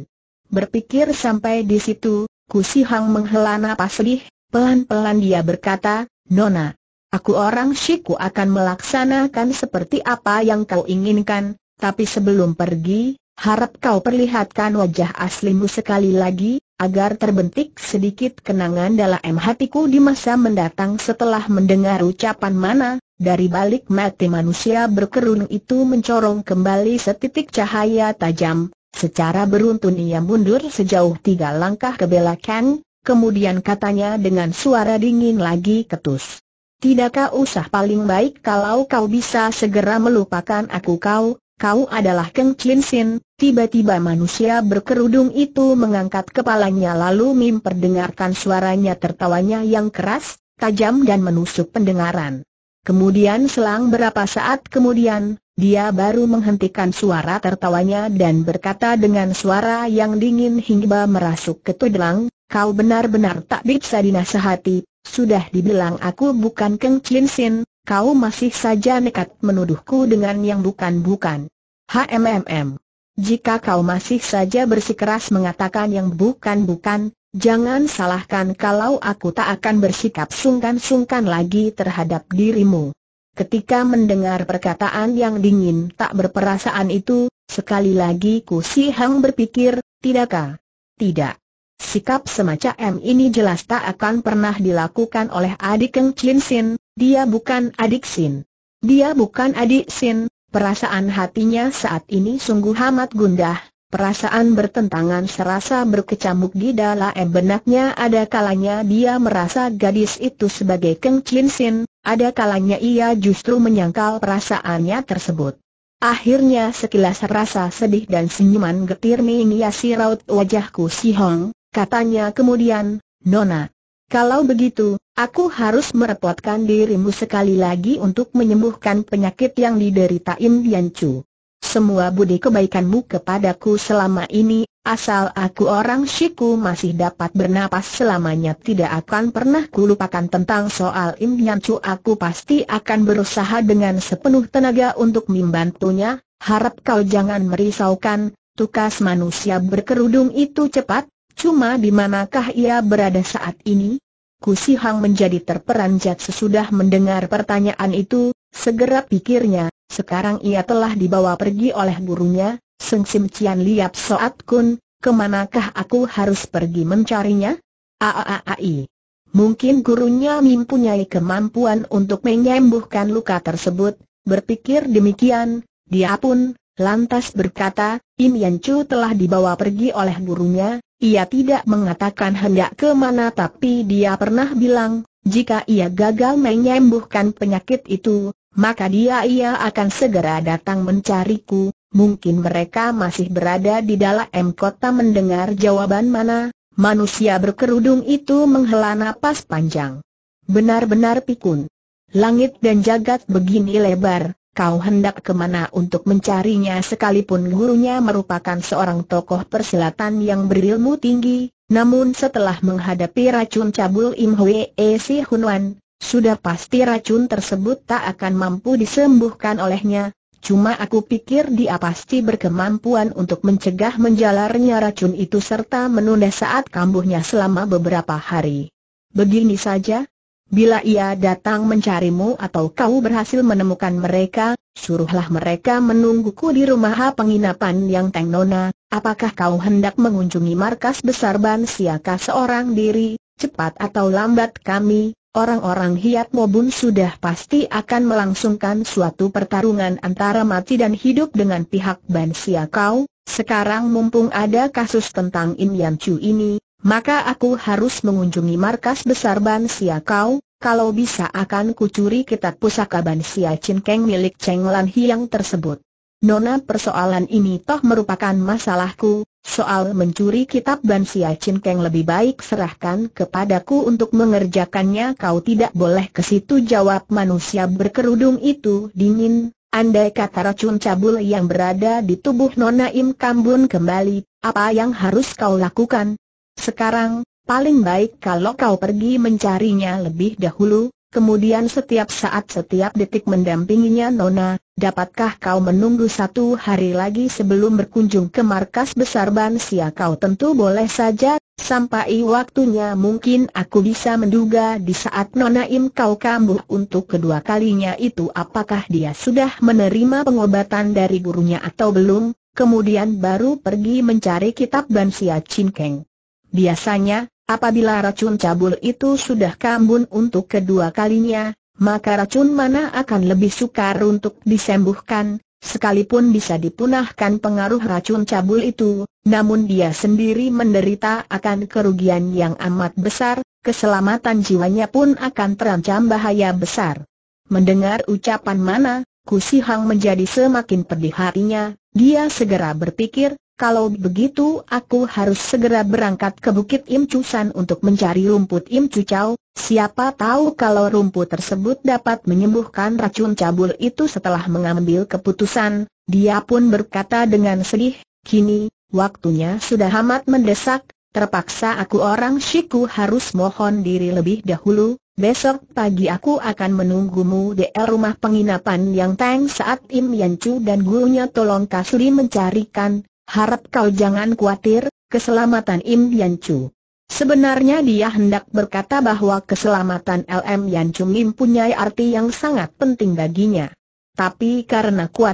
Berpikir sampai di situ, Si Hang menghela napas sedih, pelan-pelan dia berkata, Nona, aku orang Shiku akan melaksanakan seperti apa yang kau inginkan, tapi sebelum pergi, Harap kau perlihatkan wajah aslimu sekali lagi, agar terbentik sedikit kenangan dalam hatiku di masa mendatang setelah mendengar ucapan mana, dari balik mati manusia berkerudung itu mencorong kembali setitik cahaya tajam, secara beruntun ia mundur sejauh tiga langkah ke belakang, kemudian katanya dengan suara dingin lagi ketus. Tidakkah usah paling baik kalau kau bisa segera melupakan aku kau, kau adalah Keng Chin Sin, Tiba-tiba manusia berkerudung itu mengangkat kepalanya lalu Mim perdengarkan suaranya tertawanya yang keras, tajam dan menusuk pendengaran. Kemudian selang berapa saat kemudian, dia baru menghentikan suara tertawanya dan berkata dengan suara yang dingin hingga merasuk ke tulang, kau benar-benar tak bisa dinasehati, sudah dibilang aku bukan Keng Chin Sin, kau masih saja nekat menuduhku dengan yang bukan-bukan. HMMM jika kau masih saja bersikeras mengatakan yang bukan-bukan, jangan salahkan kalau aku tak akan bersikap sungkan-sungkan lagi terhadap dirimu. Ketika mendengar perkataan yang dingin tak berperasaan itu, sekali lagi Ku Si Hang berpikir, tidakkah? Tidak. Sikap semacam ini jelas tak akan pernah dilakukan oleh adik Keng Chin Sin, dia bukan adik Sin. Dia bukan adik Sin, Perasaan hatinya saat ini sungguh amat gundah, perasaan bertentangan serasa berkecamuk di dalam benaknya ada kalanya dia merasa gadis itu sebagai Keng Chin Sin, ada kalanya ia justru menyangkal perasaannya tersebut. Akhirnya sekilas rasa sedih dan senyuman getir menghiasi raut wajahku si Hong, katanya kemudian, Nona, kalau begitu, aku harus merepotkan dirimu sekali lagi untuk menyembuhkan penyakit yang diderita Im Yan Chu. Semua budi kebaikanmu kepadaku selama ini, asal aku orang Shiku masih dapat bernapas selamanya tidak akan pernah kulupakan tentang soal Im Yan Chu aku pasti akan berusaha dengan sepenuh tenaga untuk membantunya, harap kau jangan merisaukan, tukas manusia berkerudung itu cepat, Cuma di manakah ia berada saat ini? Kusi Hang menjadi terperanjat sesudah mendengar pertanyaan itu, segera pikirnya, sekarang ia telah dibawa pergi oleh gurunya, Seng Sim Cian Liap Soat Kun, kemanakah aku harus pergi mencarinya? Aaai. Mungkin gurunya mempunyai kemampuan untuk menyembuhkan luka tersebut, berpikir demikian, dia pun, lantas berkata, Im Yan Chu telah dibawa pergi oleh gurunya, ia tidak mengatakan hendak kemana tapi dia pernah bilang, jika ia gagal menyembuhkan penyakit itu, maka dia ia akan segera datang mencariku, mungkin mereka masih berada di dalam kota mendengar jawaban mana, manusia berkerudung itu menghela napas panjang. Benar-benar pikun. Langit dan jagat begini lebar, Kau hendak kemana untuk mencarinya sekalipun gurunya merupakan seorang tokoh persilatan yang berilmu tinggi, namun setelah menghadapi racun cabul Im Hwee Si Hun Hunwan, sudah pasti racun tersebut tak akan mampu disembuhkan olehnya, cuma aku pikir dia pasti berkemampuan untuk mencegah menjalarnya racun itu serta menunda saat kambuhnya selama beberapa hari. Begini saja, Bila ia datang mencarimu atau kau berhasil menemukan mereka, suruhlah mereka menungguku di rumah penginapan yang Teng Nona, apakah kau hendak mengunjungi markas besar Ban Siaka seorang diri, cepat atau lambat kami, orang-orang Hiat Mobun sudah pasti akan melangsungkan suatu pertarungan antara mati dan hidup dengan pihak Ban Siakau, sekarang mumpung ada kasus tentang Im Yan Chu ini, maka aku harus mengunjungi markas besar Ban Sia Kau, kalau bisa akan kucuri kitab pusaka Ban Sia Chin Keng milik Cheng Lan Hiang tersebut. Nona persoalan ini toh merupakan masalahku, soal mencuri kitab Ban Sia Chin Keng lebih baik serahkan kepadaku untuk mengerjakannya kau tidak boleh ke situ jawab manusia berkerudung itu dingin, andai kata racun cabul yang berada di tubuh Nona Im Kambun kembali, apa yang harus kau lakukan? Sekarang, paling baik kalau kau pergi mencarinya lebih dahulu, kemudian setiap saat setiap detik mendampinginya Nona, dapatkah kau menunggu satu hari lagi sebelum berkunjung ke markas besar Bansia kau tentu boleh saja, sampai waktunya mungkin aku bisa menduga di saat Nona Im kau kambuh untuk kedua kalinya itu apakah dia sudah menerima pengobatan dari gurunya atau belum, kemudian baru pergi mencari kitab Bansia Keng. Biasanya, apabila racun cabul itu sudah kambun untuk kedua kalinya, maka racun mana akan lebih sukar untuk disembuhkan, Sekalipun bisa dipunahkan pengaruh racun cabul itu, namun dia sendiri menderita akan kerugian yang amat besar, keselamatan jiwanya pun akan terancam bahaya besar. Mendengar ucapan mana, Kusi Hang menjadi semakin pedih hatinya, dia segera berpikir, kalau begitu aku harus segera berangkat ke Bukit Im Chusan untuk mencari rumput Im Chu siapa tahu kalau rumput tersebut dapat menyembuhkan racun cabul itu setelah mengambil keputusan, dia pun berkata dengan sedih, kini, waktunya sudah amat mendesak, terpaksa aku orang Shiku harus mohon diri lebih dahulu, Besok pagi aku akan menunggumu di rumah penginapan yang Tang saat Im Yan dan gurunya tolong Kasuri mencarikan Harap kau jangan khawatir, keselamatan Im Yan Chu. Sebenarnya dia hendak berkata bahwa keselamatan LM Yan Chu mempunyai arti yang sangat penting baginya. Tapi karena Ku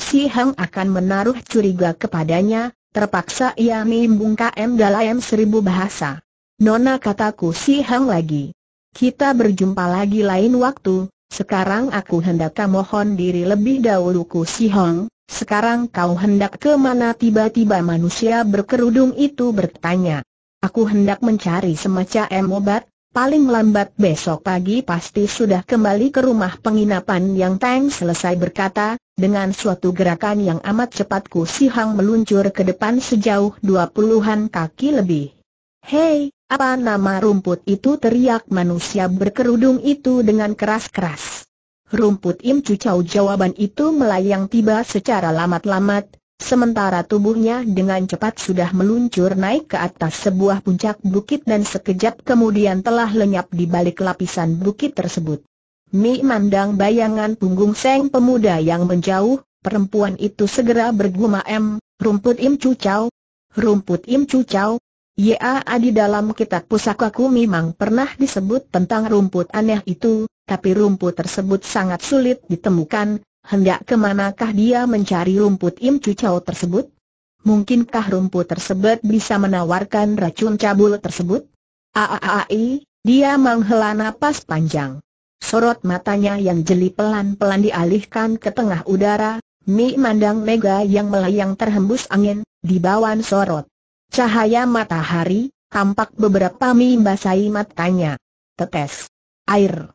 si Hang akan menaruh curiga kepadanya, terpaksa ia mimbung KM dalam seribu bahasa. Nona kataku si Hang lagi. Kita berjumpa lagi lain waktu, sekarang aku hendak mohon diri lebih dahulu ku si Hang, sekarang kau hendak ke mana tiba-tiba manusia berkerudung itu bertanya. Aku hendak mencari semacam obat, paling lambat besok pagi pasti sudah kembali ke rumah penginapan yang Tang selesai berkata, dengan suatu gerakan yang amat cepat Ku Si Hang meluncur ke depan sejauh dua puluhan kaki lebih. Hei, apa nama rumput itu teriak manusia berkerudung itu dengan keras-keras. Rumput Im cucau jawaban itu melayang tiba secara lamat-lamat, sementara tubuhnya dengan cepat sudah meluncur naik ke atas sebuah puncak bukit dan sekejap kemudian telah lenyap di balik lapisan bukit tersebut. Mi mandang bayangan punggung seng pemuda yang menjauh, perempuan itu segera bergumam, rumput Im cucau, rumput Im cucau, Ya, di dalam kitab pusakaku memang pernah disebut tentang rumput aneh itu, tapi rumput tersebut sangat sulit ditemukan, hendak kemanakah dia mencari rumput Im Chu tersebut? Mungkinkah rumput tersebut bisa menawarkan racun cabul tersebut? Aaai, dia menghela napas panjang. Sorot matanya yang jeli pelan-pelan dialihkan ke tengah udara, mi mandang mega yang melayang terhembus angin, dibawan sorot. Cahaya matahari, tampak beberapa mi basahi matanya. Tetes. Air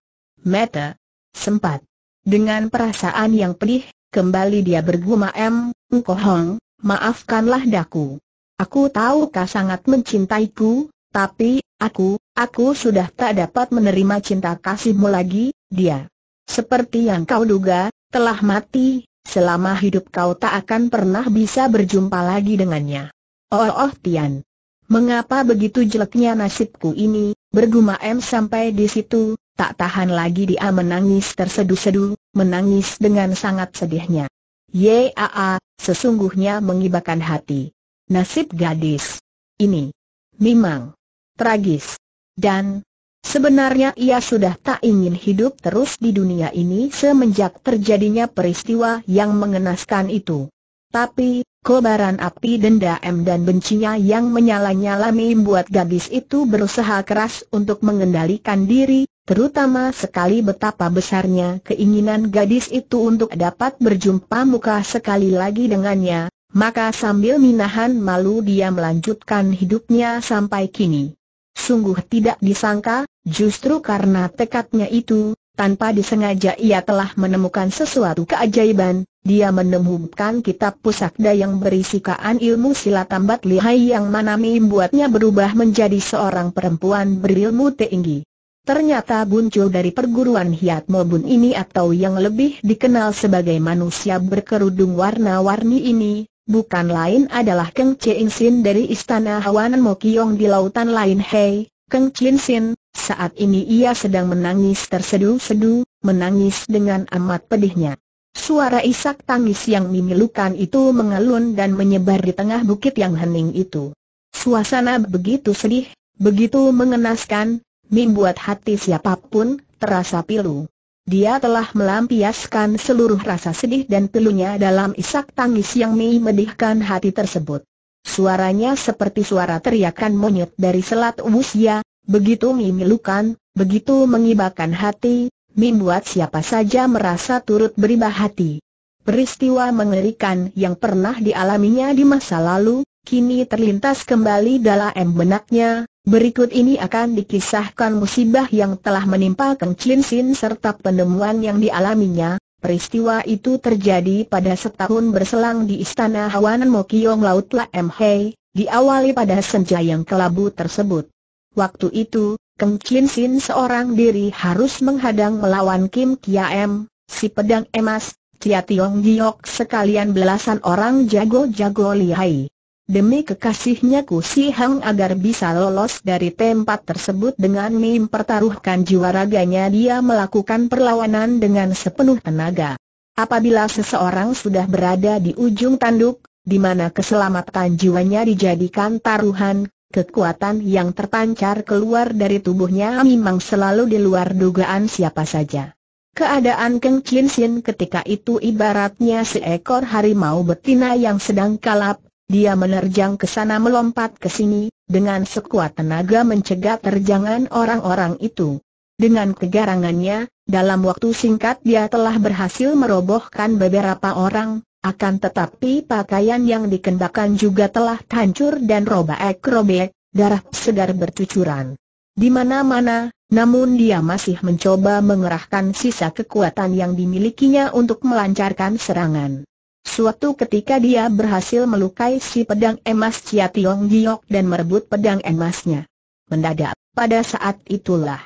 mata. Sempat. Dengan perasaan yang pedih, kembali dia bergumam, M, Hong, maafkanlah daku. Aku tahu kau sangat mencintaiku, tapi, aku, aku sudah tak dapat menerima cinta kasihmu lagi, dia. Seperti yang kau duga, telah mati, selama hidup kau tak akan pernah bisa berjumpa lagi dengannya. Oh, oh, Tian. Mengapa begitu jeleknya nasibku ini, bergumam sampai di situ, Tak tahan lagi dia menangis tersedu-sedu, menangis dengan sangat sedihnya. Yaa, sesungguhnya mengibakan hati. Nasib gadis. Ini. Memang. Tragis. Dan, sebenarnya ia sudah tak ingin hidup terus di dunia ini semenjak terjadinya peristiwa yang mengenaskan itu. Tapi, kobaran api denda M dan bencinya yang menyala-nyala membuat gadis itu berusaha keras untuk mengendalikan diri, Terutama sekali betapa besarnya keinginan gadis itu untuk dapat berjumpa muka sekali lagi dengannya, maka sambil minahan malu dia melanjutkan hidupnya sampai kini. Sungguh tidak disangka, justru karena tekadnya itu, tanpa disengaja ia telah menemukan sesuatu keajaiban, dia menemukan kitab pusaka yang berisi kaan ilmu silat tambat lihai yang mana membuatnya berubah menjadi seorang perempuan berilmu tinggi. Ternyata muncul dari perguruan Hiat Mobun ini atau yang lebih dikenal sebagai manusia berkerudung warna-warni ini, bukan lain adalah Keng Chien Sin dari Istana Hawanan Mokiong di Lautan Lain Hei, Keng Chien Sin, saat ini ia sedang menangis tersedu-sedu, menangis dengan amat pedihnya. Suara isak tangis yang memilukan itu mengalun dan menyebar di tengah bukit yang hening itu. Suasana begitu sedih, begitu mengenaskan, membuat hati siapapun terasa pilu. Dia telah melampiaskan seluruh rasa sedih dan pilunya dalam isak tangis yang memedihkan hati tersebut. Suaranya seperti suara teriakan monyet dari selat Wuxia, begitu memilukan, begitu mengibarkan hati, membuat siapa saja merasa turut beribah hati. Peristiwa mengerikan yang pernah dialaminya di masa lalu, kini terlintas kembali dalam benaknya, Berikut ini akan dikisahkan musibah yang telah menimpa Kang Chin Sin serta penemuan yang dialaminya. Peristiwa itu terjadi pada setahun berselang di Istana Hawanan Mokiong Laut La Hei, diawali pada senja yang kelabu tersebut. Waktu itu, Kang Chin Sin seorang diri harus menghadang melawan Kim Kia M, si pedang emas, Chia Tiong Giok sekalian belasan orang jago-jago lihai demi kekasihnya Ku Si Hang agar bisa lolos dari tempat tersebut dengan mempertaruhkan jiwa raganya dia melakukan perlawanan dengan sepenuh tenaga. Apabila seseorang sudah berada di ujung tanduk, di mana keselamatan jiwanya dijadikan taruhan, kekuatan yang terpancar keluar dari tubuhnya memang selalu di luar dugaan siapa saja. Keadaan Keng Chin Sin ketika itu ibaratnya seekor harimau betina yang sedang kalap, dia menerjang ke sana melompat ke sini, dengan sekuat tenaga mencegah terjangan orang-orang itu. Dengan kegarangannya, dalam waktu singkat dia telah berhasil merobohkan beberapa orang, akan tetapi pakaian yang dikenakan juga telah hancur dan robek-robek, darah segar bercucuran. Di mana-mana, namun dia masih mencoba mengerahkan sisa kekuatan yang dimilikinya untuk melancarkan serangan. Suatu ketika dia berhasil melukai si pedang emas Chia Tiong Giok dan merebut pedang emasnya. Mendadak, pada saat itulah,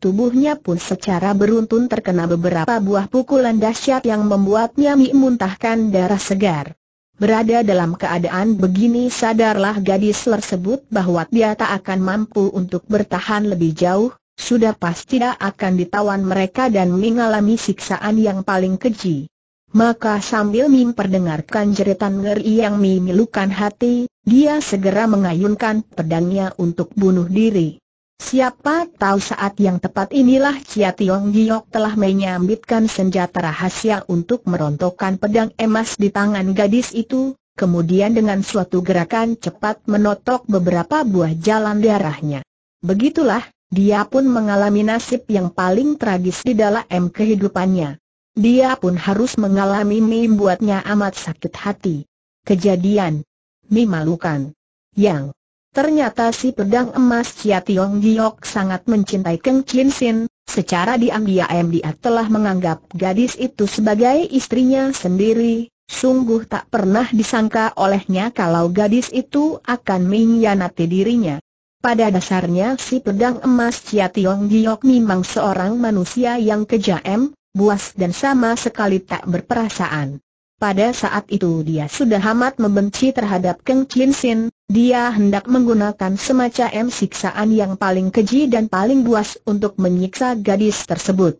tubuhnya pun secara beruntun terkena beberapa buah pukulan dahsyat yang membuatnya Mi muntahkan darah segar. Berada dalam keadaan begini sadarlah gadis tersebut bahwa dia tak akan mampu untuk bertahan lebih jauh, sudah pasti akan ditawan mereka dan mengalami siksaan yang paling keji. Maka sambil Mim perdengarkan jeritan ngeri yang memilukan hati, dia segera mengayunkan pedangnya untuk bunuh diri. Siapa tahu saat yang tepat inilah Chia Tiong Giok telah menyambitkan senjata rahasia untuk merontokkan pedang emas di tangan gadis itu, kemudian dengan suatu gerakan cepat menotok beberapa buah jalan darahnya. Begitulah, dia pun mengalami nasib yang paling tragis di dalam kehidupannya. Dia pun harus mengalami membuatnya amat sakit hati. Kejadian memalukan. Yang ternyata si pedang emas Chia Tiong Giok sangat mencintai Keng Chin Sin, secara diam-diam dia telah menganggap gadis itu sebagai istrinya sendiri, sungguh tak pernah disangka olehnya kalau gadis itu akan mengkhianati dirinya. Pada dasarnya si pedang emas Chia Tiong Giok memang seorang manusia yang kejam, buas dan sama sekali tak berperasaan. Pada saat itu dia sudah amat membenci terhadap Keng Chin Sin, dia hendak menggunakan semacam siksaan yang paling keji dan paling buas untuk menyiksa gadis tersebut.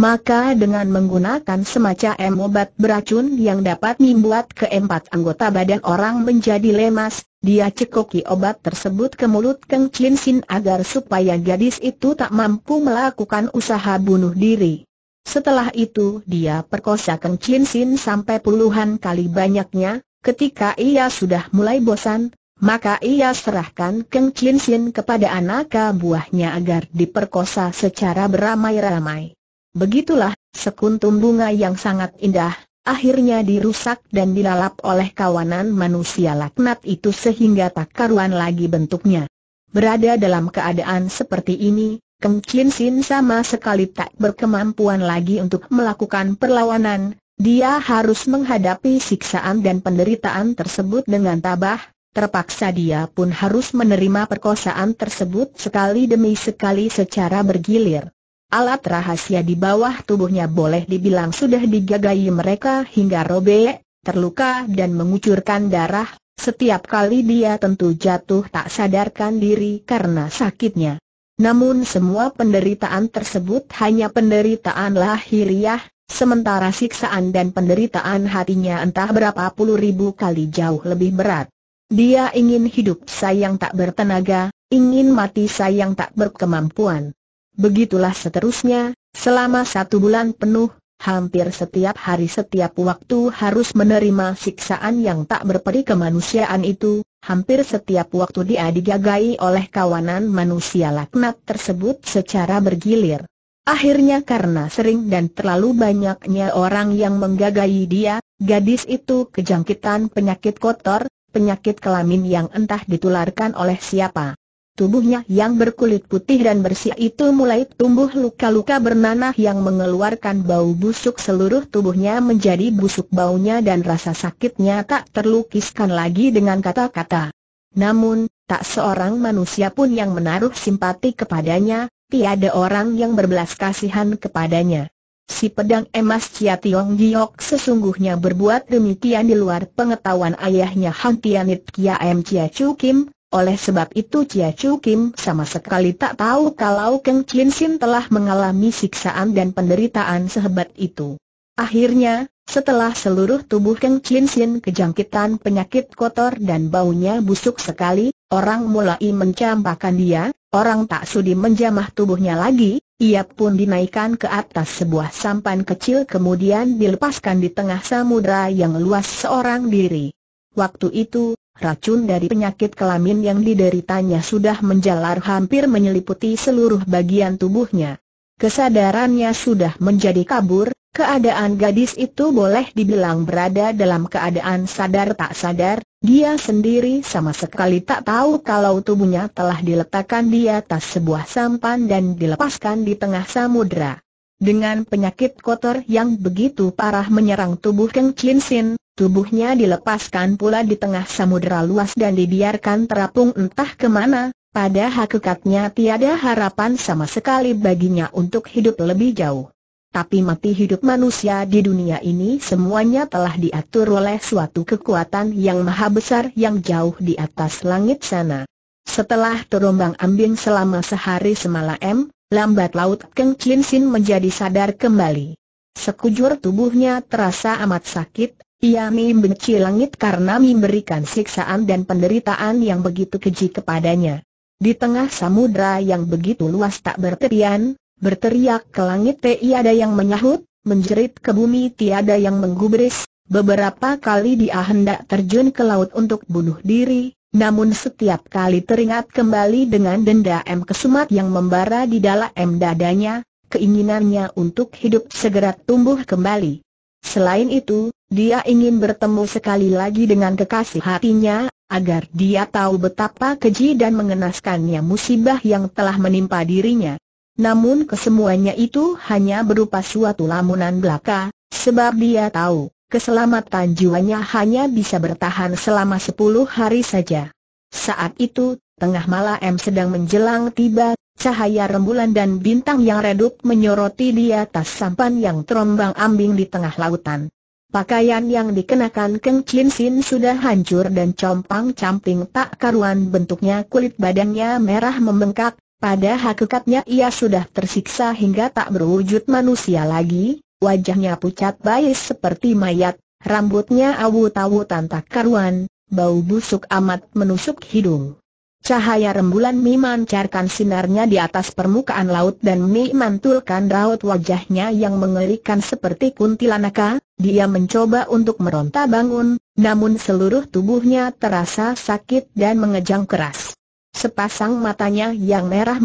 Maka dengan menggunakan semacam obat beracun yang dapat membuat keempat anggota badan orang menjadi lemas, dia cekoki obat tersebut ke mulut Keng Chin Sin agar supaya gadis itu tak mampu melakukan usaha bunuh diri. Setelah itu dia perkosa Keng Chin Sin sampai puluhan kali banyaknya, ketika ia sudah mulai bosan, maka ia serahkan Keng Chin Sin kepada anak buahnya agar diperkosa secara beramai-ramai. Begitulah, sekuntum bunga yang sangat indah, akhirnya dirusak dan dilalap oleh kawanan manusia laknat itu sehingga tak karuan lagi bentuknya. Berada dalam keadaan seperti ini, Kem Chin Sin sama sekali tak berkemampuan lagi untuk melakukan perlawanan, dia harus menghadapi siksaan dan penderitaan tersebut dengan tabah, terpaksa dia pun harus menerima perkosaan tersebut sekali demi sekali secara bergilir. Alat rahasia di bawah tubuhnya boleh dibilang sudah digagahi mereka hingga robek, terluka dan mengucurkan darah, setiap kali dia tentu jatuh tak sadarkan diri karena sakitnya. Namun semua penderitaan tersebut hanya penderitaan lahiriah, sementara siksaan dan penderitaan hatinya entah berapa puluh ribu kali jauh lebih berat. Dia ingin hidup sayang tak bertenaga, ingin mati sayang tak berkemampuan. Begitulah seterusnya, selama satu bulan penuh, hampir setiap hari setiap waktu harus menerima siksaan yang tak berperi kemanusiaan itu, Hampir setiap waktu dia digagai oleh kawanan manusia laknat tersebut secara bergilir. Akhirnya karena sering dan terlalu banyaknya orang yang menggagai dia, gadis itu kejangkitan penyakit kotor, penyakit kelamin yang entah ditularkan oleh siapa. Tubuhnya yang berkulit putih dan bersih itu mulai tumbuh luka-luka bernanah yang mengeluarkan bau busuk seluruh tubuhnya menjadi busuk baunya dan rasa sakitnya tak terlukiskan lagi dengan kata-kata. Namun, tak seorang manusia pun yang menaruh simpati kepadanya, tiada orang yang berbelas kasihan kepadanya. Si pedang emas Chia Tiong Giok sesungguhnya berbuat demikian di luar pengetahuan ayahnya Han Tianit Kia M Cia Chu Kim, oleh sebab itu Chia Chu Kim sama sekali tak tahu kalau Kang Chin Sin telah mengalami siksaan dan penderitaan sehebat itu. Akhirnya, setelah seluruh tubuh Kang Chin Sin kejangkitan penyakit kotor dan baunya busuk sekali, orang mulai mencampakkan dia, orang tak sudi menjamah tubuhnya lagi, ia pun dinaikkan ke atas sebuah sampan kecil kemudian dilepaskan di tengah samudera yang luas seorang diri. Waktu itu, Racun dari penyakit kelamin yang dideritanya sudah menjalar hampir menyeliputi seluruh bagian tubuhnya. Kesadarannya sudah menjadi kabur, keadaan gadis itu boleh dibilang berada dalam keadaan sadar tak sadar, dia sendiri sama sekali tak tahu kalau tubuhnya telah diletakkan di atas sebuah sampan dan dilepaskan di tengah samudera. Dengan penyakit kotor yang begitu parah menyerang tubuh Keng Chin Sin, Tubuhnya dilepaskan pula di tengah samudera luas dan dibiarkan terapung entah kemana, pada hakikatnya tiada harapan sama sekali baginya untuk hidup lebih jauh. Tapi mati hidup manusia di dunia ini semuanya telah diatur oleh suatu kekuatan yang maha besar yang jauh di atas langit sana. Setelah terombang ambing selama sehari semalam, lambat laut Keng Chin Sin menjadi sadar kembali. Sekujur tubuhnya terasa amat sakit, ia membenci langit karena memberikan siksaan dan penderitaan yang begitu keji kepadanya. Di tengah samudra yang begitu luas tak bertepian, berteriak ke langit tiada yang menyahut, menjerit ke bumi tiada yang menggubris, beberapa kali dia hendak terjun ke laut untuk bunuh diri, namun setiap kali teringat kembali dengan denda M. Kesumat yang membara di dalam dadanya, keinginannya untuk hidup segera tumbuh kembali. Selain itu, dia ingin bertemu sekali lagi dengan kekasih hatinya, agar dia tahu betapa keji dan mengenaskannya musibah yang telah menimpa dirinya. Namun kesemuanya itu hanya berupa suatu lamunan belaka, sebab dia tahu, keselamatan jiwanya hanya bisa bertahan selama sepuluh hari saja. Saat itu, tengah malam sedang menjelang tiba, cahaya rembulan dan bintang yang redup menyoroti di atas sampan yang terombang ambing di tengah lautan. Pakaian yang dikenakan Keng Chin Sin sudah hancur dan compang-camping tak karuan bentuknya kulit badannya merah membengkak, pada hakikatnya ia sudah tersiksa hingga tak berwujud manusia lagi, wajahnya pucat bayis seperti mayat, rambutnya awut-awutan tak karuan, bau busuk amat menusuk hidung. Cahaya rembulan memancarkan sinarnya di atas permukaan laut dan memantulkan raut wajahnya yang mengerikan seperti kuntilanaka, dia mencoba untuk meronta bangun, namun seluruh tubuhnya terasa sakit dan mengejang keras. Sepasang matanya yang merah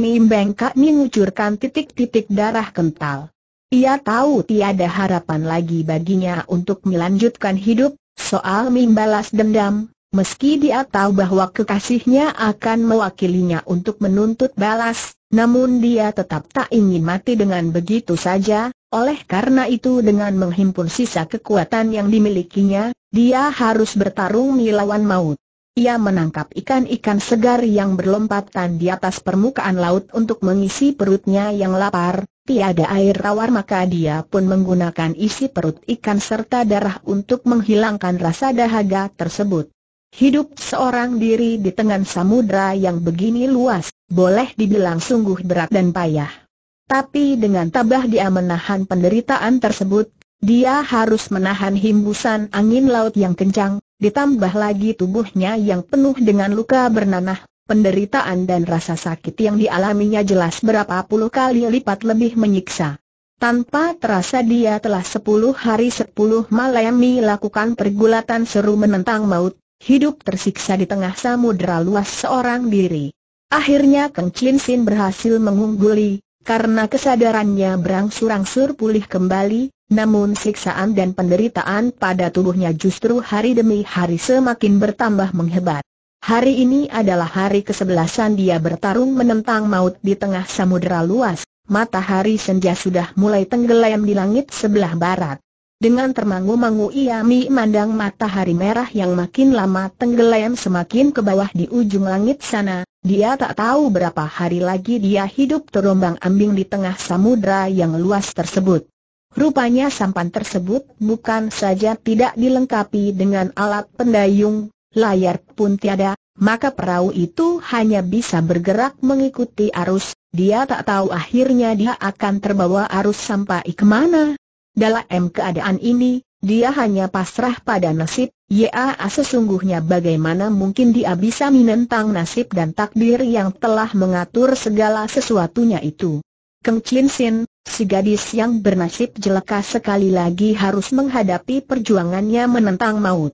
Kak mengucurkan titik-titik darah kental. Ia tahu tiada harapan lagi baginya untuk melanjutkan hidup, soal membalas dendam, meski dia tahu bahwa kekasihnya akan mewakilinya untuk menuntut balas, namun dia tetap tak ingin mati dengan begitu saja, oleh karena itu dengan menghimpun sisa kekuatan yang dimilikinya, dia harus bertarung melawan maut. Ia menangkap ikan-ikan segar yang berlompatan di atas permukaan laut untuk mengisi perutnya yang lapar, tiada air tawar maka dia pun menggunakan isi perut ikan serta darah untuk menghilangkan rasa dahaga tersebut. Hidup seorang diri di tengah samudra yang begini luas, boleh dibilang sungguh berat dan payah. Tapi dengan tabah dia menahan penderitaan tersebut, dia harus menahan hembusan angin laut yang kencang, ditambah lagi tubuhnya yang penuh dengan luka bernanah, penderitaan dan rasa sakit yang dialaminya jelas berapa puluh kali lipat lebih menyiksa. Tanpa terasa dia telah sepuluh hari sepuluh malam melakukan pergulatan seru menentang maut, hidup tersiksa di tengah samudera luas seorang diri. Akhirnya Keng Chin Sin berhasil mengungguli, karena kesadarannya berangsur-angsur pulih kembali, namun siksaan dan penderitaan pada tubuhnya justru hari demi hari semakin bertambah menghebat. Hari ini adalah hari kesebelasan dia bertarung menentang maut di tengah samudera luas, matahari senja sudah mulai tenggelam di langit sebelah barat. Dengan termangu-mangu ia memandang matahari merah yang makin lama tenggelam semakin ke bawah di ujung langit sana, dia tak tahu berapa hari lagi dia hidup terombang ambing di tengah samudra yang luas tersebut. Rupanya sampan tersebut bukan saja tidak dilengkapi dengan alat pendayung, layar pun tiada, maka perahu itu hanya bisa bergerak mengikuti arus, dia tak tahu akhirnya dia akan terbawa arus sampai kemana. Dalam keadaan ini, dia hanya pasrah pada nasib, Ya, ah, sesungguhnya bagaimana mungkin dia bisa menentang nasib dan takdir yang telah mengatur segala sesuatunya itu. Keng Chin Sin, si gadis yang bernasib jeleka sekali lagi harus menghadapi perjuangannya menentang maut.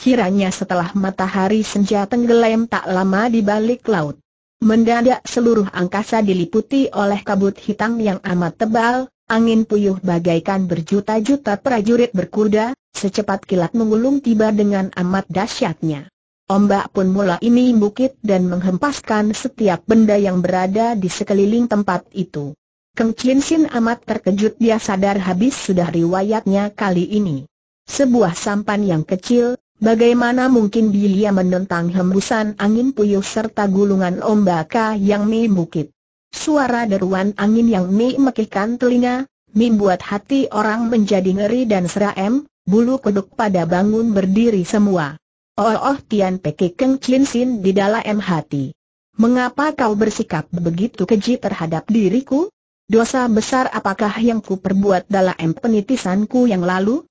Kiranya setelah matahari senja tenggelam tak lama di balik laut. Mendadak seluruh angkasa diliputi oleh kabut hitam yang amat tebal, Angin puyuh bagaikan berjuta-juta prajurit berkuda, secepat kilat mengulung tiba dengan amat dahsyatnya. Ombak pun mula ini bukit dan menghempaskan setiap benda yang berada di sekeliling tempat itu. Keng Chin Sin amat terkejut dia sadar habis sudah riwayatnya kali ini. Sebuah sampan yang kecil, bagaimana mungkin dia menentang hembusan angin puyuh serta gulungan ombak yang membukit. Suara deruan angin yang memekihkan telinga, membuat hati orang menjadi ngeri dan seram, bulu kuduk pada bangun berdiri semua. Oh, oh Tian Peke Keng Chin Sin di dalam hati. Mengapa kau bersikap begitu keji terhadap diriku? Dosa besar apakah yang ku perbuat dalam penitisanku yang lalu?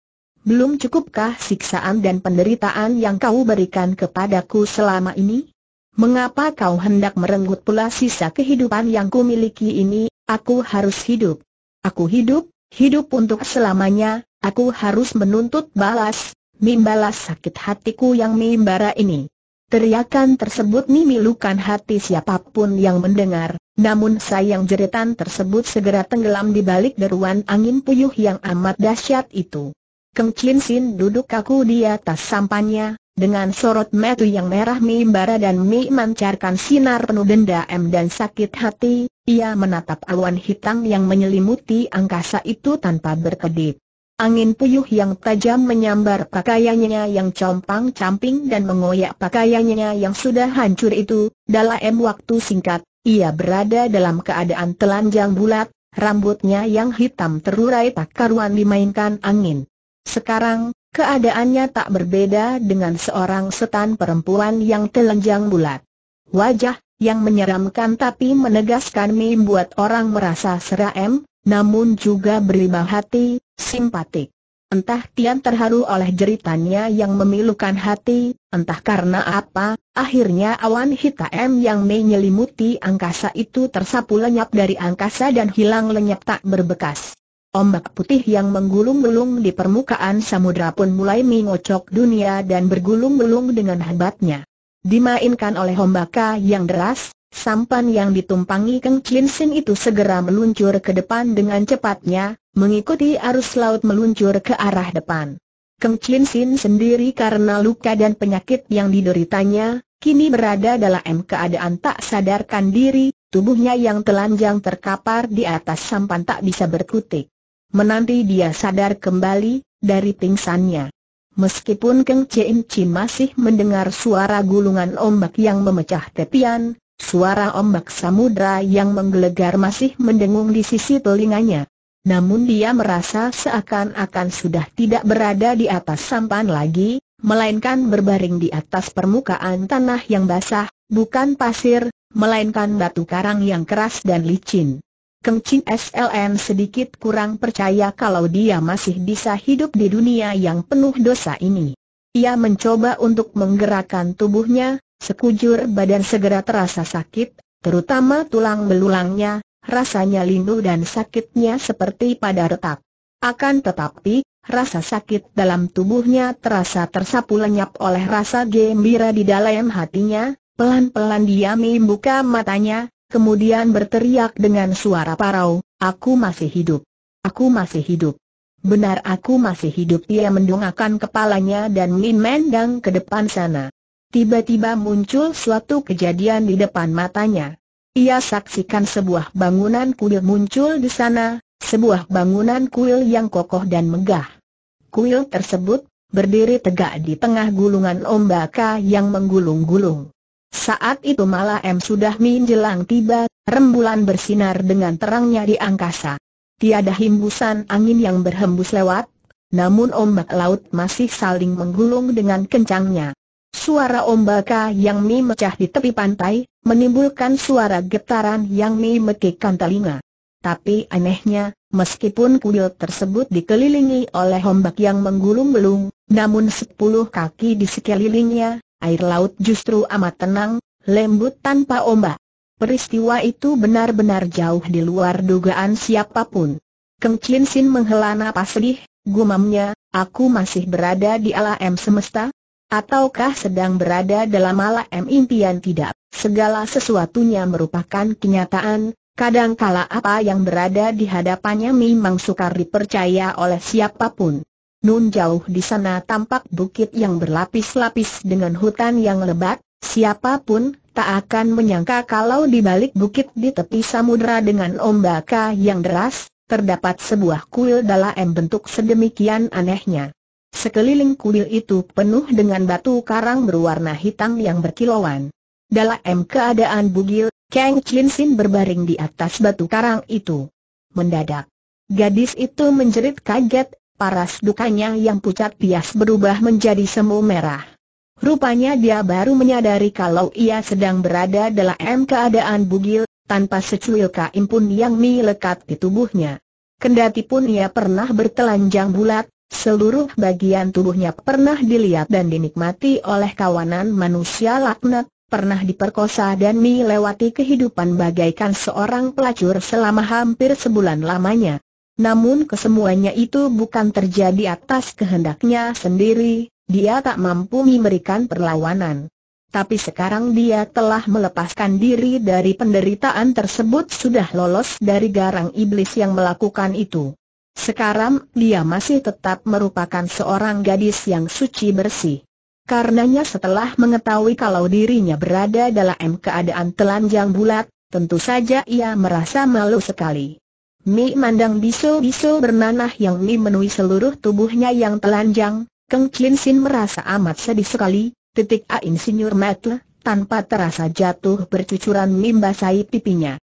Belum cukupkah siksaan dan penderitaan yang kau berikan kepadaku selama ini? Mengapa kau hendak merenggut pula sisa kehidupan yang kumiliki ini, aku harus hidup. Aku hidup, hidup untuk selamanya, aku harus menuntut balas, membalas sakit hatiku yang membara ini. Teriakan tersebut memilukan hati siapapun yang mendengar, namun sayang jeritan tersebut segera tenggelam di balik deruan angin puyuh yang amat dahsyat itu. Keng Chin Sin duduk kaku di atas sampannya, dengan sorot metu yang merah mimbara dan mi mancarkan sinar penuh dendam dan sakit hati, ia menatap awan hitam yang menyelimuti angkasa itu tanpa berkedip. Angin puyuh yang tajam menyambar pakaiannya yang compang-camping dan mengoyak pakaiannya yang sudah hancur itu, dalam waktu singkat, ia berada dalam keadaan telanjang bulat, rambutnya yang hitam terurai tak karuan dimainkan angin. Sekarang, Keadaannya tak berbeda dengan seorang setan perempuan yang telanjang bulat. Wajah, yang menyeramkan tapi menegaskan membuat orang merasa seram, namun juga berlimpah hati, simpatik. Entah Tian terharu oleh jeritannya yang memilukan hati, entah karena apa, akhirnya awan hitam yang menyelimuti angkasa itu tersapu lenyap dari angkasa dan hilang lenyap tak berbekas. Ombak putih yang menggulung-gulung di permukaan samudra pun mulai mengocok dunia dan bergulung-gulung dengan hebatnya. Dimainkan oleh ombaka yang deras, sampan yang ditumpangi Keng Chin Sin itu segera meluncur ke depan dengan cepatnya, mengikuti arus laut meluncur ke arah depan. Keng Chin Sin sendiri karena luka dan penyakit yang dideritanya, kini berada dalam keadaan tak sadarkan diri, tubuhnya yang telanjang terkapar di atas sampan tak bisa berkutik. Menanti dia sadar kembali, dari pingsannya. Meskipun Keng Chin Chin masih mendengar suara gulungan ombak yang memecah tepian, suara ombak samudra yang menggelegar masih mendengung di sisi telinganya. Namun dia merasa seakan-akan sudah tidak berada di atas sampan lagi, melainkan berbaring di atas permukaan tanah yang basah, bukan pasir, melainkan batu karang yang keras dan licin. Kencing SLM sedikit kurang percaya kalau dia masih bisa hidup di dunia yang penuh dosa ini. Ia mencoba untuk menggerakkan tubuhnya, sekujur badan segera terasa sakit, terutama tulang belulangnya, rasanya lindu dan sakitnya seperti pada retak. Akan tetapi, rasa sakit dalam tubuhnya terasa tersapu lenyap oleh rasa gembira di dalam hatinya, pelan-pelan dia membuka matanya, kemudian berteriak dengan suara parau, aku masih hidup. Aku masih hidup. Benar aku masih hidup Ia mendongakkan kepalanya dan memandang ke depan sana. Tiba-tiba muncul suatu kejadian di depan matanya. Ia saksikan sebuah bangunan kuil muncul di sana, sebuah bangunan kuil yang kokoh dan megah. Kuil tersebut berdiri tegak di tengah gulungan ombak yang menggulung-gulung. Saat itu malah M sudah menjelang tiba, rembulan bersinar dengan terangnya di angkasa. Tiada hembusan angin yang berhembus lewat, namun ombak laut masih saling menggulung dengan kencangnya. Suara ombaka yang memecah di tepi pantai, menimbulkan suara getaran yang memekikkan telinga. Tapi anehnya, meskipun kuil tersebut dikelilingi oleh ombak yang menggulung-gulung, namun sepuluh kaki di sekelilingnya, air laut justru amat tenang, lembut tanpa ombak. Peristiwa itu benar-benar jauh di luar dugaan siapapun. Keng Chin Sin menghela napas sedih, gumamnya, aku masih berada di alam semesta? Ataukah sedang berada dalam alam impian tidak? Segala sesuatunya merupakan kenyataan, kadangkala apa yang berada di hadapannya memang sukar dipercaya oleh siapapun. Nun jauh di sana tampak bukit yang berlapis-lapis dengan hutan yang lebat, siapapun tak akan menyangka kalau di balik bukit di tepi samudera dengan ombaka yang deras, terdapat sebuah kuil dalam bentuk sedemikian anehnya. Sekeliling kuil itu penuh dengan batu karang berwarna hitam yang berkilauan. Dalam keadaan bugil, Kang Chin Sin berbaring di atas batu karang itu. Mendadak, gadis itu menjerit kaget Paras dukanya yang pucat bias berubah menjadi semu merah. Rupanya dia baru menyadari kalau ia sedang berada dalam keadaan bugil, tanpa secuil kain pun yang melekat di tubuhnya. Kendati pun ia pernah bertelanjang bulat, seluruh bagian tubuhnya pernah dilihat dan dinikmati oleh kawanan manusia laknat, pernah diperkosa dan melewati kehidupan bagaikan seorang pelacur selama hampir sebulan lamanya. Namun kesemuanya itu bukan terjadi atas kehendaknya sendiri, dia tak mampu memberikan perlawanan. Tapi sekarang dia telah melepaskan diri dari penderitaan tersebut sudah lolos dari garang iblis yang melakukan itu. Sekarang dia masih tetap merupakan seorang gadis yang suci bersih. Karenanya setelah mengetahui kalau dirinya berada dalam keadaan telanjang bulat, tentu saja ia merasa malu sekali. Mi mandang bisul-bisul bernanah yang Mi menui seluruh tubuhnya yang telanjang, Keng Chin Sin merasa amat sedih sekali, titik A insinyur Metle, tanpa terasa jatuh bercucuran Mi basahi pipinya.